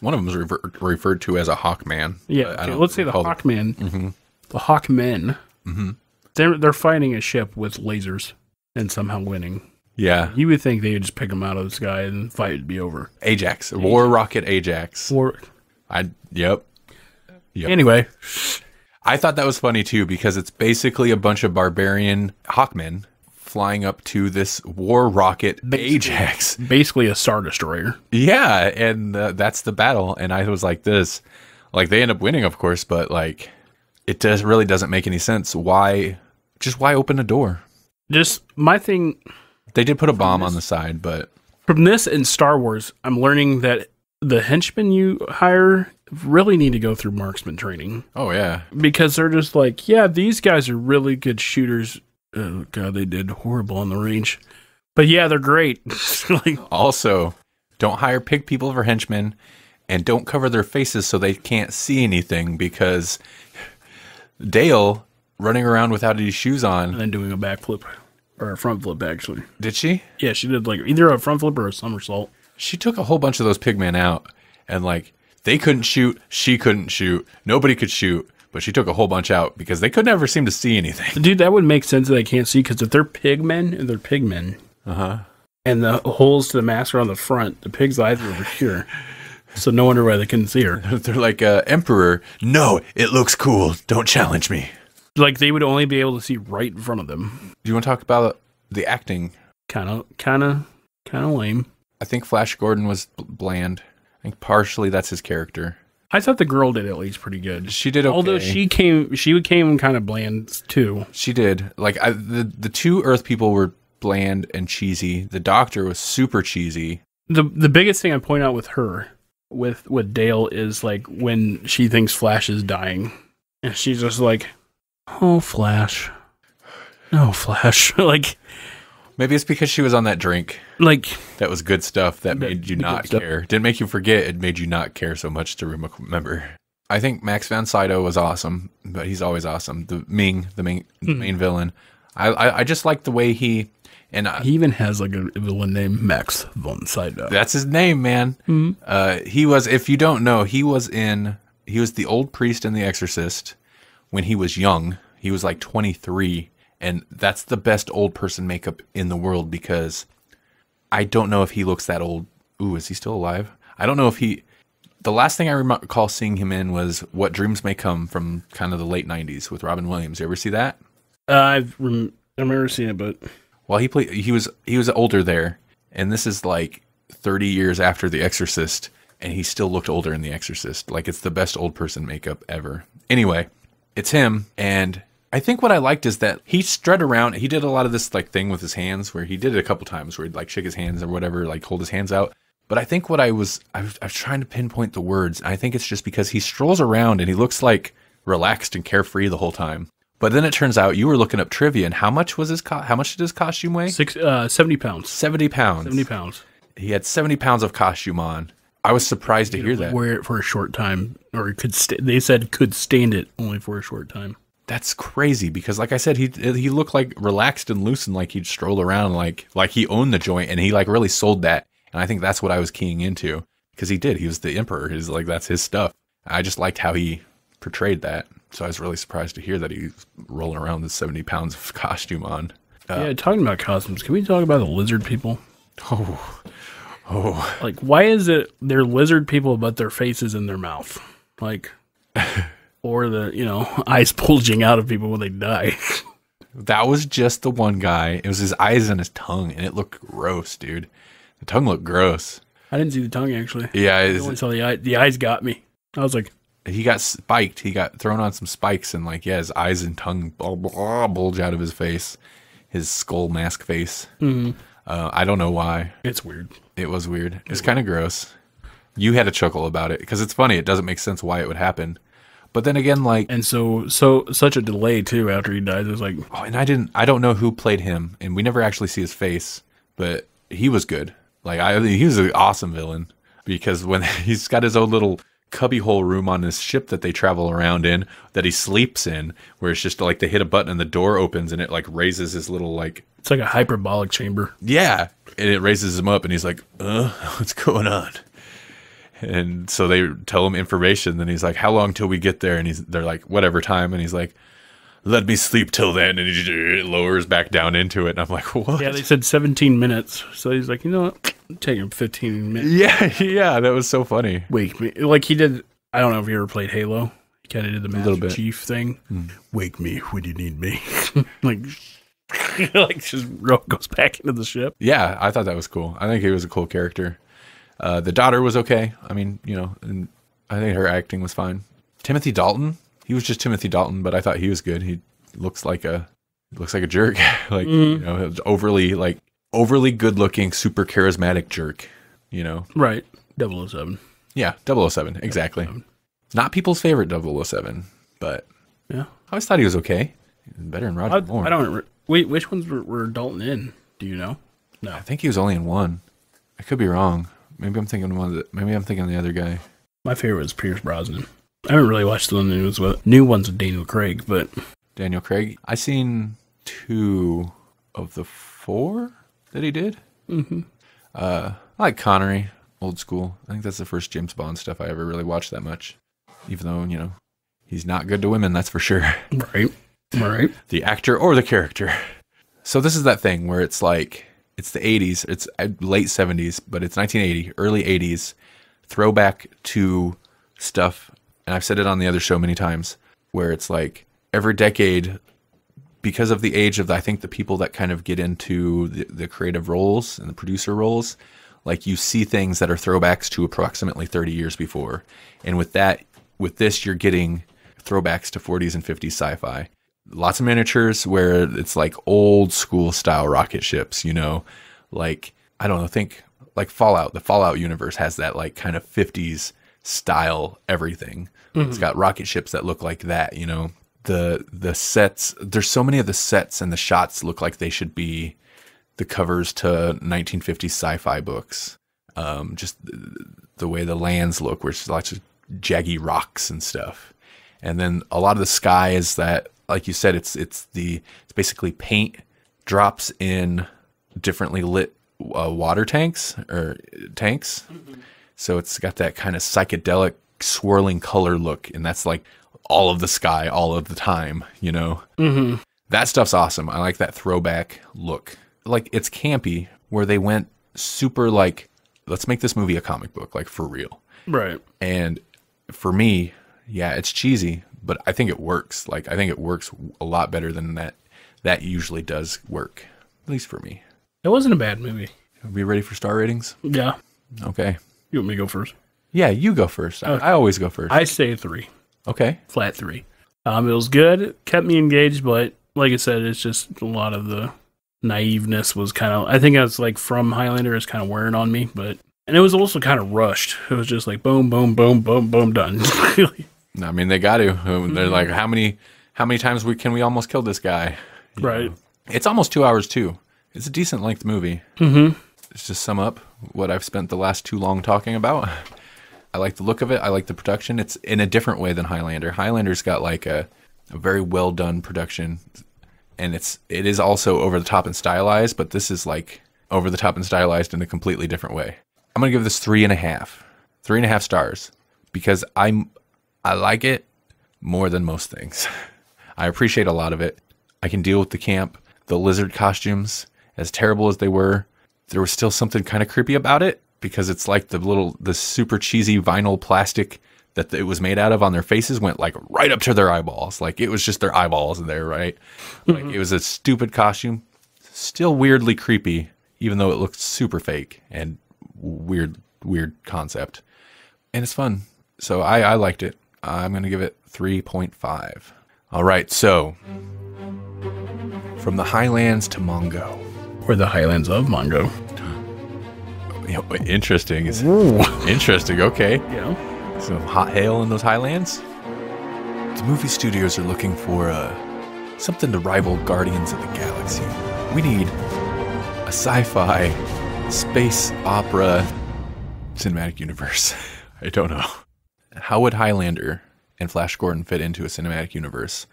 One of them is refer, referred to as a Hawkman. Yeah, okay, let's say the Hawkman. Mm-hmm. The Hawkmen. Mm-hmm. They're they're fighting a ship with lasers and somehow winning. Yeah. You would think they would just pick him out of the sky and the fight would be over. Ajax. War Rocket Ajax. War I yep. Yep. Anyway. I thought that was funny too because it's basically a bunch of barbarian hawkmen flying up to this war rocket basically, Ajax. Basically a star destroyer. Yeah, and uh, that's the battle and I was like this like they end up winning of course, but like it does really doesn't make any sense why just why open a door? just my thing. They did put a bomb this, on the side, but from this and Star Wars, I'm learning that the henchmen you hire really need to go through marksman training. Oh yeah, because they're just like, yeah, these guys are really good shooters. Oh god, they did horrible on the range, but yeah, they're great. *laughs* like, also, don't hire pig people for henchmen, and don't cover their faces so they can't see anything because Dale running around without any shoes on. and then doing a backflip or a front flip actually. Did she? Yeah, she did like either a front flip or a somersault. She took a whole bunch of those pigmen out, and like they couldn't shoot, she couldn't shoot, nobody could shoot, but she took a whole bunch out because they could never seem to see anything. *laughs* Dude, that would make sense that they can't see because if they're pigmen, they're pigmen, Uh huh. and the holes to the mask are on the front. The pig's eyes are over here, so no wonder why they couldn't see her. *laughs* They're like uh, emperor. No, it looks cool. Don't challenge me like they would only be able to see right in front of them. Do you want to talk about the acting? Kind of, kind of, kind of lame. I think Flash Gordon was bland. I think partially that's his character. I thought the girl did at least pretty good. She did, okay. although she came, she came kind of bland too. She did. Like I, the the two Earth people were bland and cheesy. The Doctor was super cheesy. The the biggest thing I point out with her, with with Dale, is like when she thinks Flash is dying, and she's just like, Oh, Flash. No, Flash. *laughs* like, Maybe it's because she was on that drink. like, That was good stuff that That- made you not care. Didn't make you forget. It made you not care so much to remember. I think Max von Sydow was awesome, but he's always awesome. The Ming, the main, the hmm. main villain. I, I I just like the way he and I, he even has like a villain named Max von Sydow. that's his name, man. Hmm. Uh, he was. If you don't know, he was in. He was the old priest in The Exorcist when he was young. He was like 23, and that's the best old person makeup in the world because I don't know if he looks that old. Ooh, is he still alive? I don't know if he. The last thing I recall seeing him in was "What Dreams May Come" from kind of the late '90s with Robin Williams. You ever see that? Uh, I've rem- I remember seeing it, but well, he played. He was he was older there, and this is like 30 years after The Exorcist, and he still looked older in The Exorcist. Like it's the best old person makeup ever. Anyway, it's him. And I think what I liked is that he strut around. He did a lot of this like thing with his hands, where he did it a couple times, where he'd like shake his hands or whatever, like hold his hands out. But I think what I was, I was, I was trying to pinpoint the words. I think it's just because he strolls around and he looks like relaxed and carefree the whole time. But then it turns out you were looking up trivia, and how much was his? Co- how much did his costume weigh? Six, uh, seventy pounds. Seventy pounds. Seventy pounds. He had seventy pounds of costume on, I was surprised to hear that. Wear it for a short time, or could st- they said could stand it only for a short time. That's crazy because, like I said, he he looked like relaxed and loose and like he'd stroll around like like he owned the joint and he like really sold that. And I think that's what I was keying into because he did. He was the emperor. He's like that's his stuff. I just liked how he portrayed that. So I was really surprised to hear that he's rolling around with seventy pounds of *laughs* costume on. Uh, yeah, talking about costumes, can we talk about the lizard people? Oh, Oh. Like, why is it they're lizard people, but their faces in their mouth? Like, *laughs* or the, you know, eyes bulging out of people when they die. that was just the one guy. It was his eyes and his tongue, and it looked gross, dude. The tongue looked gross. I didn't see the tongue, actually. Yeah. I only saw the, eye. the eyes got me. I was like, he got spiked. He got thrown on some spikes, and like, yeah, his eyes and tongue blah, blah, bulge out of his face, his skull mask face. Mm-hmm. Uh, I don't know why. It's weird. It was weird. It's kind of gross. You had a chuckle about it because it's funny. It doesn't make sense why it would happen. But then again, like and so so such a delay too after he dies. It was like oh, and I didn't. I don't know who played him, and we never actually see his face. But he was good. Like I, he was an awesome villain because when *laughs* he's got his own little cubbyhole room on this ship that they travel around in that he sleeps in, where it's just like they hit a button and the door opens and it like raises his little like it's like a hyperbolic chamber. Yeah, and it raises him up and he's like, "Uh, *laughs* what's going on?" And so they tell him information. Then he's like, "How long till we get there?" And he's they're like, "Whatever time." And he's like, "Let me sleep till then." And he lowers back down into it. And I'm like, *laughs* "What?" Yeah, they said 17 minutes. So he's like, "You know what?" take him 15 minutes. Yeah, *laughs* yeah, that was so funny. Wake me. Like he did, I don't know if you ever played Halo. He kind of did the Master little bit. Chief thing. Mm. Wake me when you need me. *laughs* like, *laughs* like just goes back into the ship. Yeah, I thought that was cool. I think he was a cool character. Uh, the daughter was okay. I mean, you know, and I think her acting was fine. Timothy Dalton, he was just Timothy Dalton, but I thought he was good. He looks like a looks like a jerk, like mm. you know, overly like overly good looking, super charismatic jerk, you know? Right. 007. Yeah, 007, exactly. 007. Not people's favorite 007, but yeah, I always thought he was okay. Better than Roger I, Moore. I don't. Re- wait, which ones were, were Dalton in? Do you know? No, I think he was only in one. I could be wrong. Maybe I'm thinking one. Of the, maybe I'm thinking the other guy. My favorite was Pierce Brosnan. I haven't really watched the news with new ones with Daniel Craig, but Daniel Craig. I seen two of the four that he did. Mm-hmm. Uh, I like Connery, old school. I think that's the first James Bond stuff I ever really watched that much. Even though you know he's not good to women, that's for sure. *laughs* Right. Right. the actor or the character. So this is that thing where it's like it's the 80s, it's uh, late 70s, but it's 1980, early 80s, throwback to stuff. And I've said it on the other show many times where it's like every decade because of the age of, the, I think the people that kind of get into the, the creative roles and the producer roles, like you see things that are throwbacks to approximately 30 years before. And with that, with this, you're getting throwbacks to 40s and 50s sci-fi. Lots of miniatures where it's like old school style rocket ships, you know, like I don't know, think like Fallout. The Fallout universe has that like kind of 50s style everything. Mm -hmm. It's mm-hmm. got rocket ships that look like that, you know the the sets there's so many of the sets and the shots look like they should be the covers to 1950s sci-fi books um, just the way the lands look where it's lots of jaggy rocks and stuff and then a lot of the sky is that like you said it's it's the it's basically paint drops in differently lit uh, water tanks or er, tanks mm-hmm. so it's got that kind of psychedelic swirling color look and that's like all of the sky all of the time, you know? Mm-hmm. That stuff's awesome. I like that throwback look. Like, it's campy where they went super, like, let's make this movie a comic book, like, for real. Right. And for me, yeah, it's cheesy, but I think it works. Like, I think it works a lot better than that. That usually does work, at least for me. It wasn't a bad movie. Are we ready for star ratings? Yeah. Okay. You want me to go first? Yeah, you go first. Okay. I, I always go first. I say three. Okay. Flat three. Um, it was good. It kept me engaged, but like I said, it's just a lot of the naiveness was kind of. I think I was like from Highlander is kind of wearing on me, but and it was also kind of rushed. It was just like boom, boom, boom, boom, boom, done. *laughs* I mean, they got to. They're mm-hmm. like, how many, how many times we can we almost kill this guy? You right. Know? It's almost two hours too. It's a decent length movie. Mm-hmm. Let's just sum up what I've spent the last too long talking about. I like the look of it. I like the production. It's in a different way than Highlander. Highlander's got like a, a very well done production, and it's it is also over the top and stylized. But this is like over the top and stylized in a completely different way. I'm gonna give this three and a half, three and a half stars because I'm I like it more than most things. *laughs* I appreciate a lot of it. I can deal with the camp, the lizard costumes, as terrible as they were. There was still something kind of creepy about it because it's like the little the super cheesy vinyl plastic that it was made out of on their faces went like right up to their eyeballs. Like it was just their eyeballs in there, right? Like mm-hmm. it was a stupid costume. Still weirdly creepy, even though it looked super fake and weird, weird concept. And it's fun. So I, I liked it. I'm going to give it 3.5. All right. So from the highlands to Mongo, or the highlands of Mongo. *laughs* Interesting. interesting. Okay. Yeah. Some hot hail in those highlands. The movie studios are looking for uh, something to rival Guardians of the Galaxy. We need a sci-fi space opera cinematic universe. *laughs* I don't know. How would Highlander and Flash Gordon fit into a cinematic universe?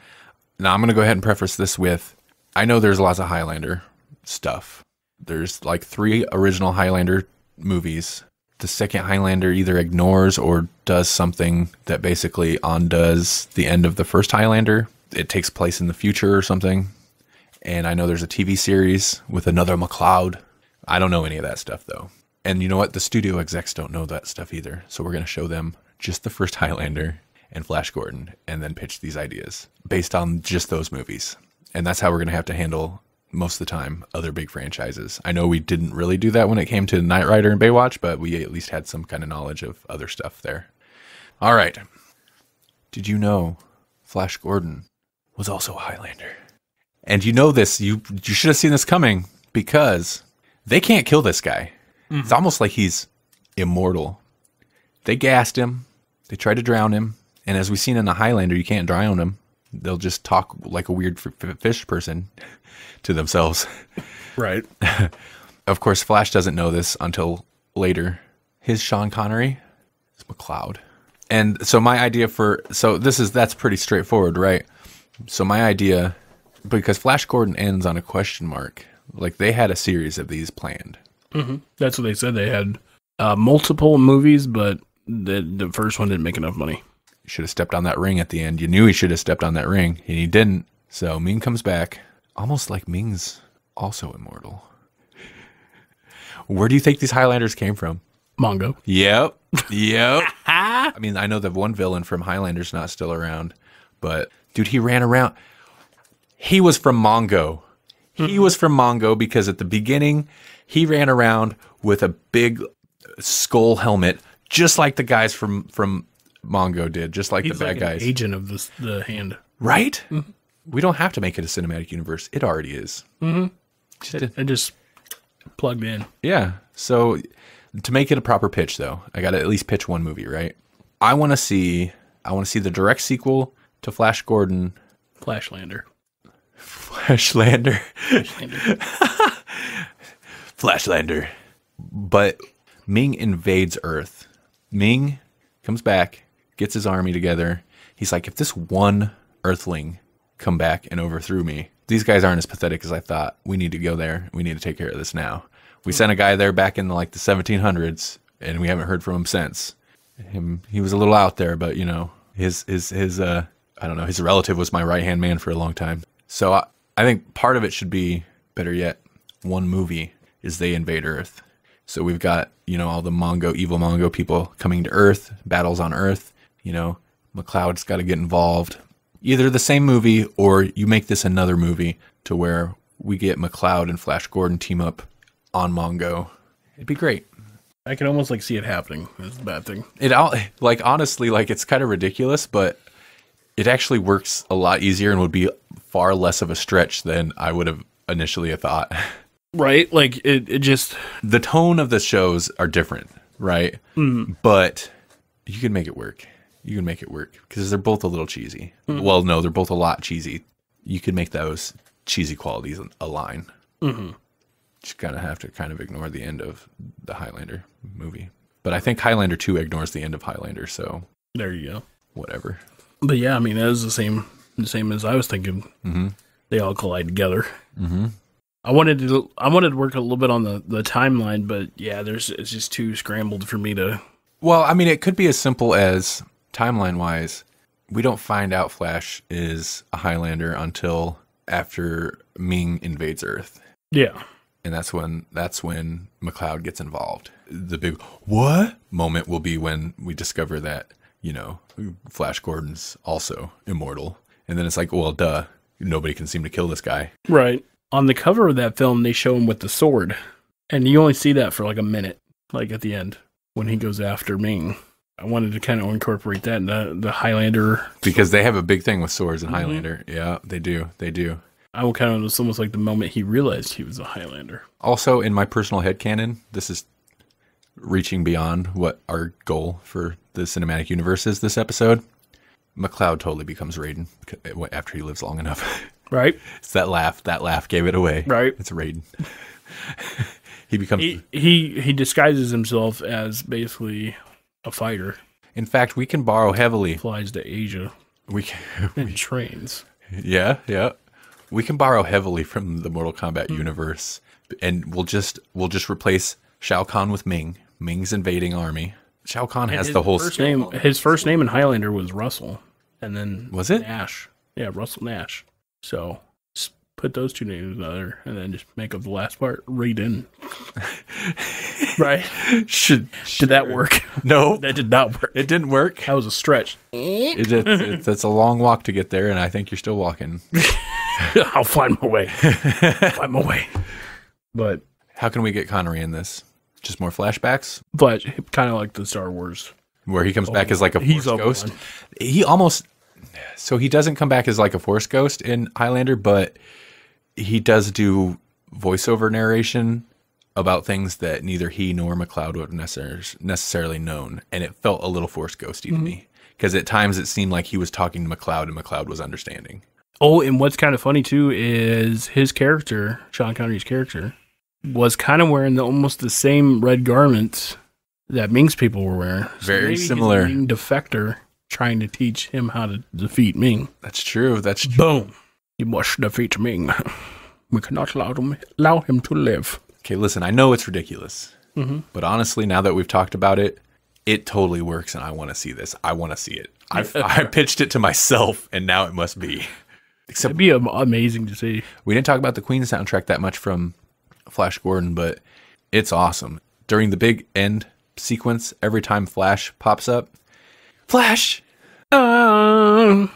Now I'm going to go ahead and preface this with I know there's lots of Highlander stuff. There's like three original Highlander movies. The second Highlander either ignores or does something that basically undoes the end of the first Highlander. It takes place in the future or something. And I know there's a TV series with another McLeod. I don't know any of that stuff though. And you know what? The studio execs don't know that stuff either. So we're going to show them just the first *laughs* Highlander and Flash Gordon and then pitch these ideas based on just those movies. And that's how we're going to have to handle most of the time other big franchises. I know we didn't really do that when it came to Knight Rider and Baywatch, but we at least had some kind of knowledge of other stuff there. All right. Did you know Flash Gordon was also a Highlander? And you know this, you you should have seen this coming because they can't kill this guy. Mm-hmm. It's almost like he's immortal. They gassed him. They tried to drown him, and as we've seen in the Highlander, you can't drown him they'll just talk like a weird fish person to themselves. Right. *laughs* of course, Flash doesn't know this until later. His Sean Connery is McCloud. And so my idea for so this is that's pretty straightforward, right? So my idea because Flash Gordon ends on a question mark. Like they had a series of these planned. Mm -hmm. That's what they said. They had uh, multiple movies, but the the first one didn't make enough money should have stepped on that ring at the end. You knew he should have stepped on that ring, and he didn't. So Ming comes back, almost like Ming's also immortal. Where do you think these Highlanders came from? Mongo. Yep. Yep. *laughs* I mean, I know the one villain from Highlander's not still around, but dude, he ran around. He was from Mongo. He mm-hmm. was from Mongo because at the beginning, he ran around with a big skull helmet, just like the guys from from Mongo did, just like He's the bad like guys. agent of the the hand, right? Mm-hmm. We don't have to make it a cinematic universe; it already is. Mm-hmm. Just it, just plugged in. Yeah. So to make it a proper pitch, though, I got to at least pitch one movie, right? I want to see. I want to see the direct sequel to Flash Gordon. Flashlander. Flashlander. Flashlander. *laughs* Flashlander. But Ming invades Earth. Ming comes back gets his army together. He's like, if this one earthling come back and overthrew me, these guys aren't as pathetic as I thought. We need to go there. We need to take care of this now. We sent a guy there back in like the 1700s, and we haven't heard from him since. Him, he was a little out there, but you know, his his his uh, I don't know, his relative was my right hand man for a long time. So I, I think part of it should be better yet, one movie is they invade Earth. So we've got you know all the Mongo evil Mongo people coming to Earth, battles on Earth, you know, McLeod's got to get involved. Either the same movie or you make this another movie to where we get McLeod and Flash Gordon team up on Mongo. It'd be great. I can almost like see it happening. That's a bad thing. It all like honestly, like it's kind of ridiculous, but it actually works a lot easier and would be far less of a stretch than I would have initially thought. *laughs* Right? Like it, it just the tone of the shows are different, right? Mm. But you can make it work. You can make it work because they're both a little cheesy. Mm-hmm. Well, no, they're both a lot cheesy. You could make those cheesy qualities align. Mm-hmm. Just gotta have to kind of ignore the end of the Highlander movie, but I think Highlander two ignores the end of Highlander. So there you go. Whatever. But yeah, I mean that was the same the same as I was thinking. Mm-hmm. They all collide together. Mm-hmm. I wanted to I wanted to work a little bit on the the timeline, but yeah, there's it's just too scrambled for me to. Well, I mean, it could be as simple as timeline wise, we don't find out Flash is a Highlander until after Ming invades Earth. Yeah. And that's when that's when McCloud gets involved. The big what moment will be when we discover that, you know, Flash Gordon's also immortal. And then it's like, well, duh, nobody can seem to kill this guy. Right. On the cover of that film, they show him with the sword. And you only see that for like a minute, like at the end when he goes after Ming. I wanted to kind of incorporate that in the the Highlander because they have a big thing with swords in mm-hmm. Highlander. Yeah, they do. They do. I kind of It's almost like the moment he realized he was a Highlander. Also, in my personal head canon, this is reaching beyond what our goal for the cinematic universe is. This episode, McCloud totally becomes Raiden eh, after he lives long enough. *laughs* Right. it's that laugh. That laugh gave it away. Right. It's Raiden. *laughs* he becomes. He, he he disguises himself as basically a fighter. In fact, we can borrow heavily. Flies to Asia. We can. *laughs* and trains. Yeah, yeah. We can borrow heavily from the Mortal Kombat mm-hmm. universe, and we'll just we'll just replace Shao Kahn with Ming. Ming's invading army. Shao Kahn has the whole first name. His first name in Highlander was Russell, and then was it Nash? Yeah, Russell Nash. So put those two names together and then just make up the last part in. *laughs* right? Should sure. did that work? No, *laughs* that did not work. It didn't work. That was a stretch. It, it, it, it's a long walk to get there, and I think you're still walking. *laughs* I'll find my way. i find my way. But how can we get Connery in this? Just more flashbacks, but kind of like the Star Wars, where he comes oh, back as like a he's ghost. One. He almost so he doesn't come back as like a force ghost in Highlander, but he does do voiceover narration about things that neither he nor McLeod would have necessarily known, and it felt a little forced ghosty mm-hmm. to me because at times it seemed like he was talking to McLeod and McLeod was understanding. Oh, and what's kind of funny too is his character, Sean Connery's character, was kind of wearing the, almost the same red garments that Ming's people were wearing. So Very similar. defector trying to teach him how to defeat Ming. That's true. That's boom. You must defeat Ming. We cannot allow him, allow him to live. Okay, listen, I know it's ridiculous, mm-hmm. but honestly, now that we've talked about it, it totally works, and I want to see this. I want to see it. i *laughs* I pitched it to myself, and now it must be. Except It'd be amazing to see. We didn't talk about the Queen soundtrack that much from Flash Gordon, but it's awesome. During the big end sequence, every time Flash pops up, Flash. Uh,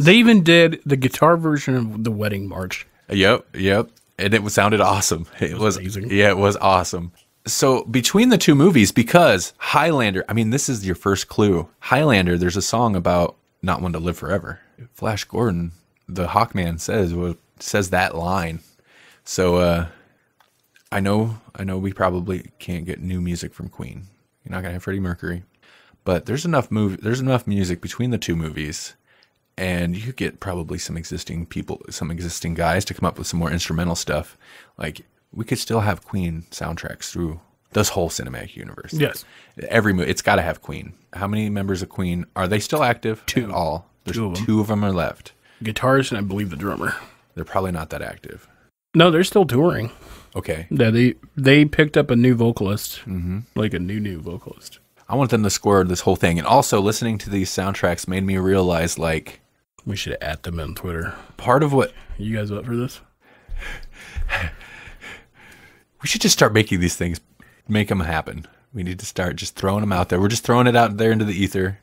they even did the guitar version of the wedding march. Yep, yep. And it sounded awesome. It, it was, was amazing. Yeah, it was awesome. So between the two movies, because Highlander, I mean, this is your first clue. Highlander, there's a song about not wanting to live forever. Flash Gordon, the Hawkman, says well, says that line. So uh, I know, I know, we probably can't get new music from Queen. You're not gonna have Freddie Mercury, but there's enough movie, there's enough music between the two movies and you could get probably some existing people, some existing guys to come up with some more instrumental stuff. Like we could still have Queen soundtracks through this whole cinematic universe. Yes, every movie it's got to have Queen. How many members of Queen are they still active? Two all. There's two of them, two of them are left. Guitarist and I believe the drummer. They're probably not that active. No, they're still touring. Okay. Yeah, they they picked up a new vocalist, mm-hmm. like a new new vocalist. I want them to score this whole thing. And also, listening to these soundtracks made me realize like we should at them on Twitter. Part of what you guys up for this? we should just start making these things, make them happen. We need to start just throwing them out there. We're just throwing it out there into the ether.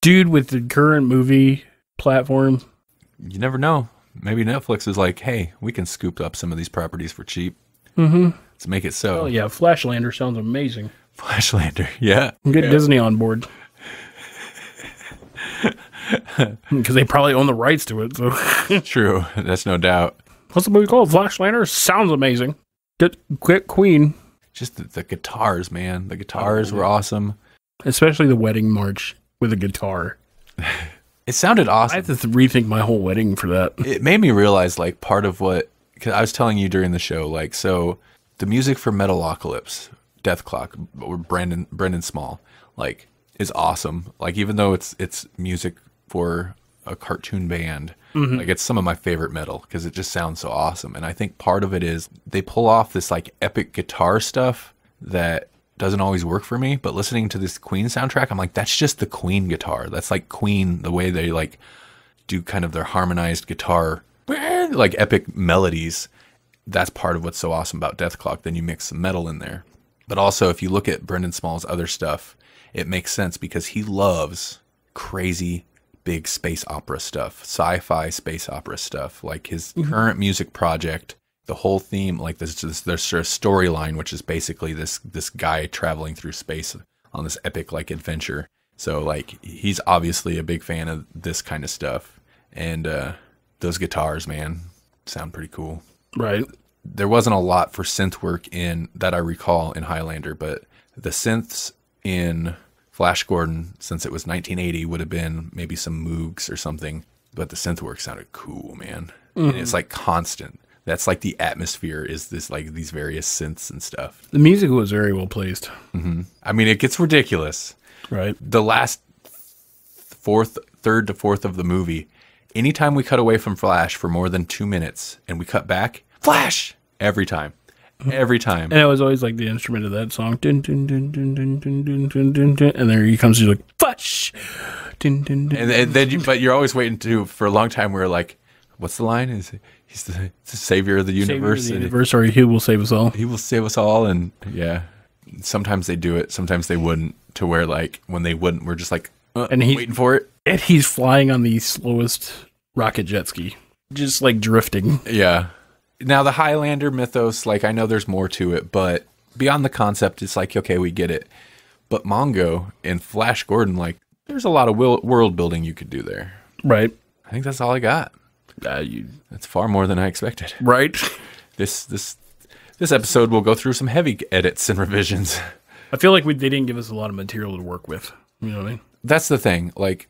Dude, with the current movie platform, you never know. Maybe Netflix is like, hey, we can scoop up some of these properties for cheap. Mm-hmm. Let's make it so. Oh yeah, Flashlander sounds amazing. *laughs* Flashlander, yeah. Get yeah. Disney on board. Because *laughs* they probably own the rights to it. So. *laughs* True. That's no doubt. What's the movie called? Flash Lantern? Sounds amazing. Get Queen. Just the, the, guitars, man. The guitars oh, were awesome. Especially the wedding march with a guitar. *laughs* it sounded awesome. I had to rethink my whole wedding for that. It made me realize, like, part of what cause I was telling you during the show, like, so the music for Metalocalypse, Death Clock, or Brandon Brendan Small, like is awesome. Like even though it's it's music for a cartoon band, mm-hmm. like it's some of my favorite metal because it just sounds so awesome. And I think part of it is they pull off this like epic guitar stuff that doesn't always work for me. But listening to this Queen soundtrack, I'm like, that's just the Queen guitar. That's like Queen the way they like do kind of their harmonized guitar like epic melodies. That's part of what's so awesome about Death Clock. Then you mix some metal in there. But also, if you look at Brendan Small's other stuff, it makes sense because he loves crazy big space opera stuff, sci-fi space opera stuff. Like his mm-hmm. current music project, the whole theme, like this, this there's sort of storyline, which is basically this this guy traveling through space on this epic like adventure. So like he's obviously a big fan of this kind of stuff, and uh, those guitars, man, sound pretty cool. Right. There wasn't a lot for synth work in that I recall in Highlander, but the synths in Flash Gordon, since it was 1980, would have been maybe some Moogs or something. But the synth work sounded cool, man. Mm-hmm. And it's like constant. That's like the atmosphere is this like these various synths and stuff. The music was very well placed. Mm-hmm. I mean, it gets ridiculous. Right. The last fourth, third to fourth of the movie, anytime we cut away from Flash for more than two minutes and we cut back, Flash every time every time. And it was always like the instrument of that song. Dun, dun, dun, dun, dun, dun, dun, dun, dun, dun. And then he comes, he's like, "Fush!" Dun, dun, dun, and, and then, you, but you're always waiting to, for a long time, we are like, what's the line? Is He's the, the savior of the universe. Of the universe, or he will save us all. He will save us all. And yeah, sometimes they do it, sometimes they wouldn't, to where like when they wouldn't, we're just like, uh, and he's waiting for it. And he's flying on the slowest rocket jet ski, just like drifting. Yeah now the Highlander mythos, like I know there's more to it, but beyond the concept, it's like okay, we get it. But Mongo and Flash Gordon, like there's a lot of will- world building you could do there. Right. I think that's all I got. Uh, you, that's far more than I expected. Right. *laughs* This this this episode will go through some heavy edits and revisions. I feel like we, they didn't give us a lot of material to work with. You know what I mean? That's the thing. Like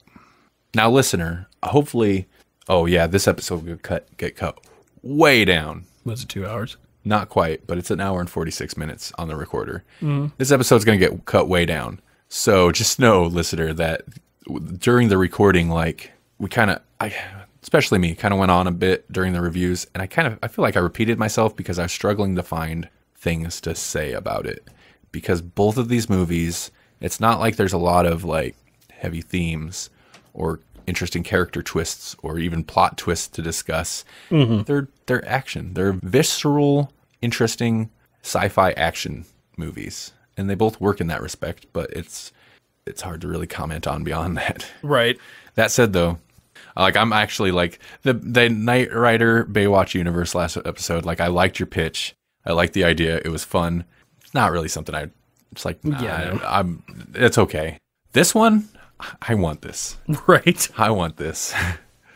now, listener, hopefully, oh yeah, this episode will get cut get cut way down. Was it two hours? Not quite, but it's an hour and 46 minutes on the recorder. Mm. This episode's going to get cut way down. So just know, listener, that during the recording, like we kind of, I, especially me, kind of went on a bit during the reviews, and I kind of, I feel like I repeated myself because I was struggling to find things to say about it. Because both of these movies, it's not like there's a lot of like heavy themes or interesting character twists or even plot twists to discuss. Mm-hmm. They're they're action. They're visceral, interesting sci-fi action movies, and they both work in that respect. But it's it's hard to really comment on beyond *laughs* that. Right. That said, though, like I'm actually like the the Knight Rider Baywatch universe last episode. Like I liked your pitch. I liked the idea. It was fun. It's not really something I. It's like nah, yeah, I, I'm. It's okay. This one, I want this. *laughs* Right. I want this.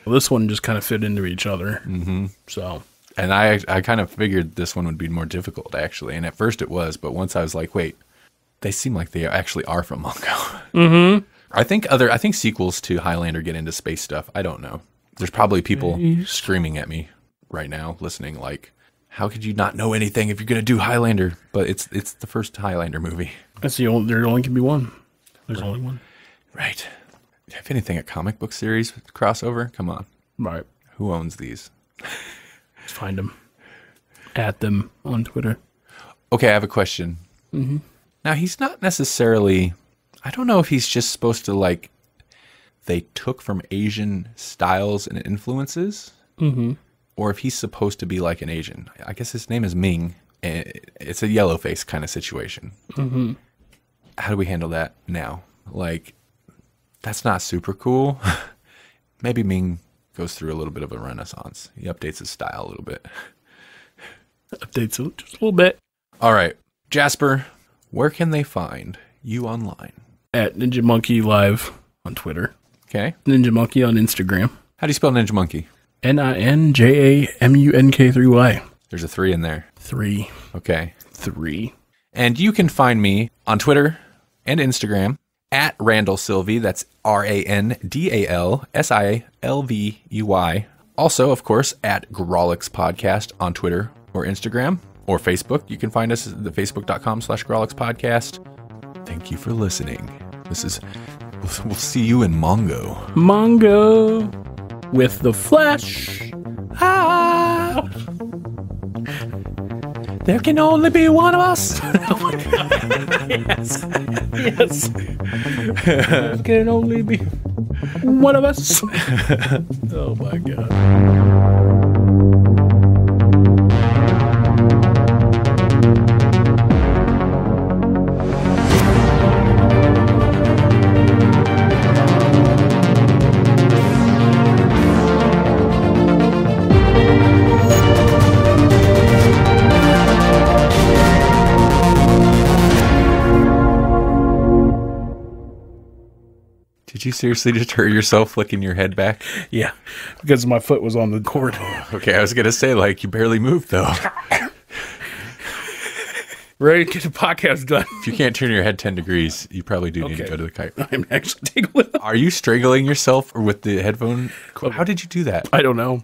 Well, this one just kind of fit into each other. Mm-hmm. So. And I, I kind of figured this one would be more difficult actually, and at first it was, but once I was like, wait, they seem like they actually are from Mongo. *laughs* Mm-hmm. I think other, I think sequels to Highlander get into space stuff. I don't know. There's probably people space. screaming at me right now, listening, like, how could you not know anything if you're gonna do Highlander? But it's it's the first Highlander movie. That's the only there only can be one. There's right. only one. Right. If anything, a comic book series crossover? Come on. Right. Who owns these? Let's find them. At them on Twitter. Okay, I have a question. Mm-hmm. Now, he's not necessarily, I don't know if he's just supposed to like, they took from Asian styles and influences, mm-hmm. or if he's supposed to be like an Asian. I guess his name is Ming. Eh, it's a yellow face kind of situation. Mm-hmm. How do we handle that now? Like, that's not super cool. *laughs* Maybe Ming goes through a little bit of a renaissance. He updates his style a little bit. *laughs* updates it just a little bit. All right, Jasper, where can they find you online? At Ninja Monkey Live on Twitter. Okay. Ninja Monkey on Instagram. How do you spell Ninja Monkey? N I N J A M U N K 3 Y. There's a three in there. Three. Okay. Three. And you can find me on Twitter and Instagram at Randall Sylvie. That's R A N D A L S I L V E Y. Also, of course, at Grolix Podcast on Twitter or Instagram or Facebook. You can find us at the facebook.com slash Grolix Podcast. Thank you for listening. This is, we'll see you in Mongo. Mongo with the flesh. Ah! There can only be one of us. *laughs* Oh yes. Yes. there can only be one of us. *laughs* oh my god. Did you seriously *laughs* just hurt yourself flicking your head back? Yeah, because my foot was on the cord. *laughs* okay, I was gonna say like you barely moved though. *laughs* Ready to get the podcast done. if you can't turn your head ten degrees, you probably do need to go to the kite. I'm actually taking. Are you strangling yourself or with the headphone? How did you do that? I don't know.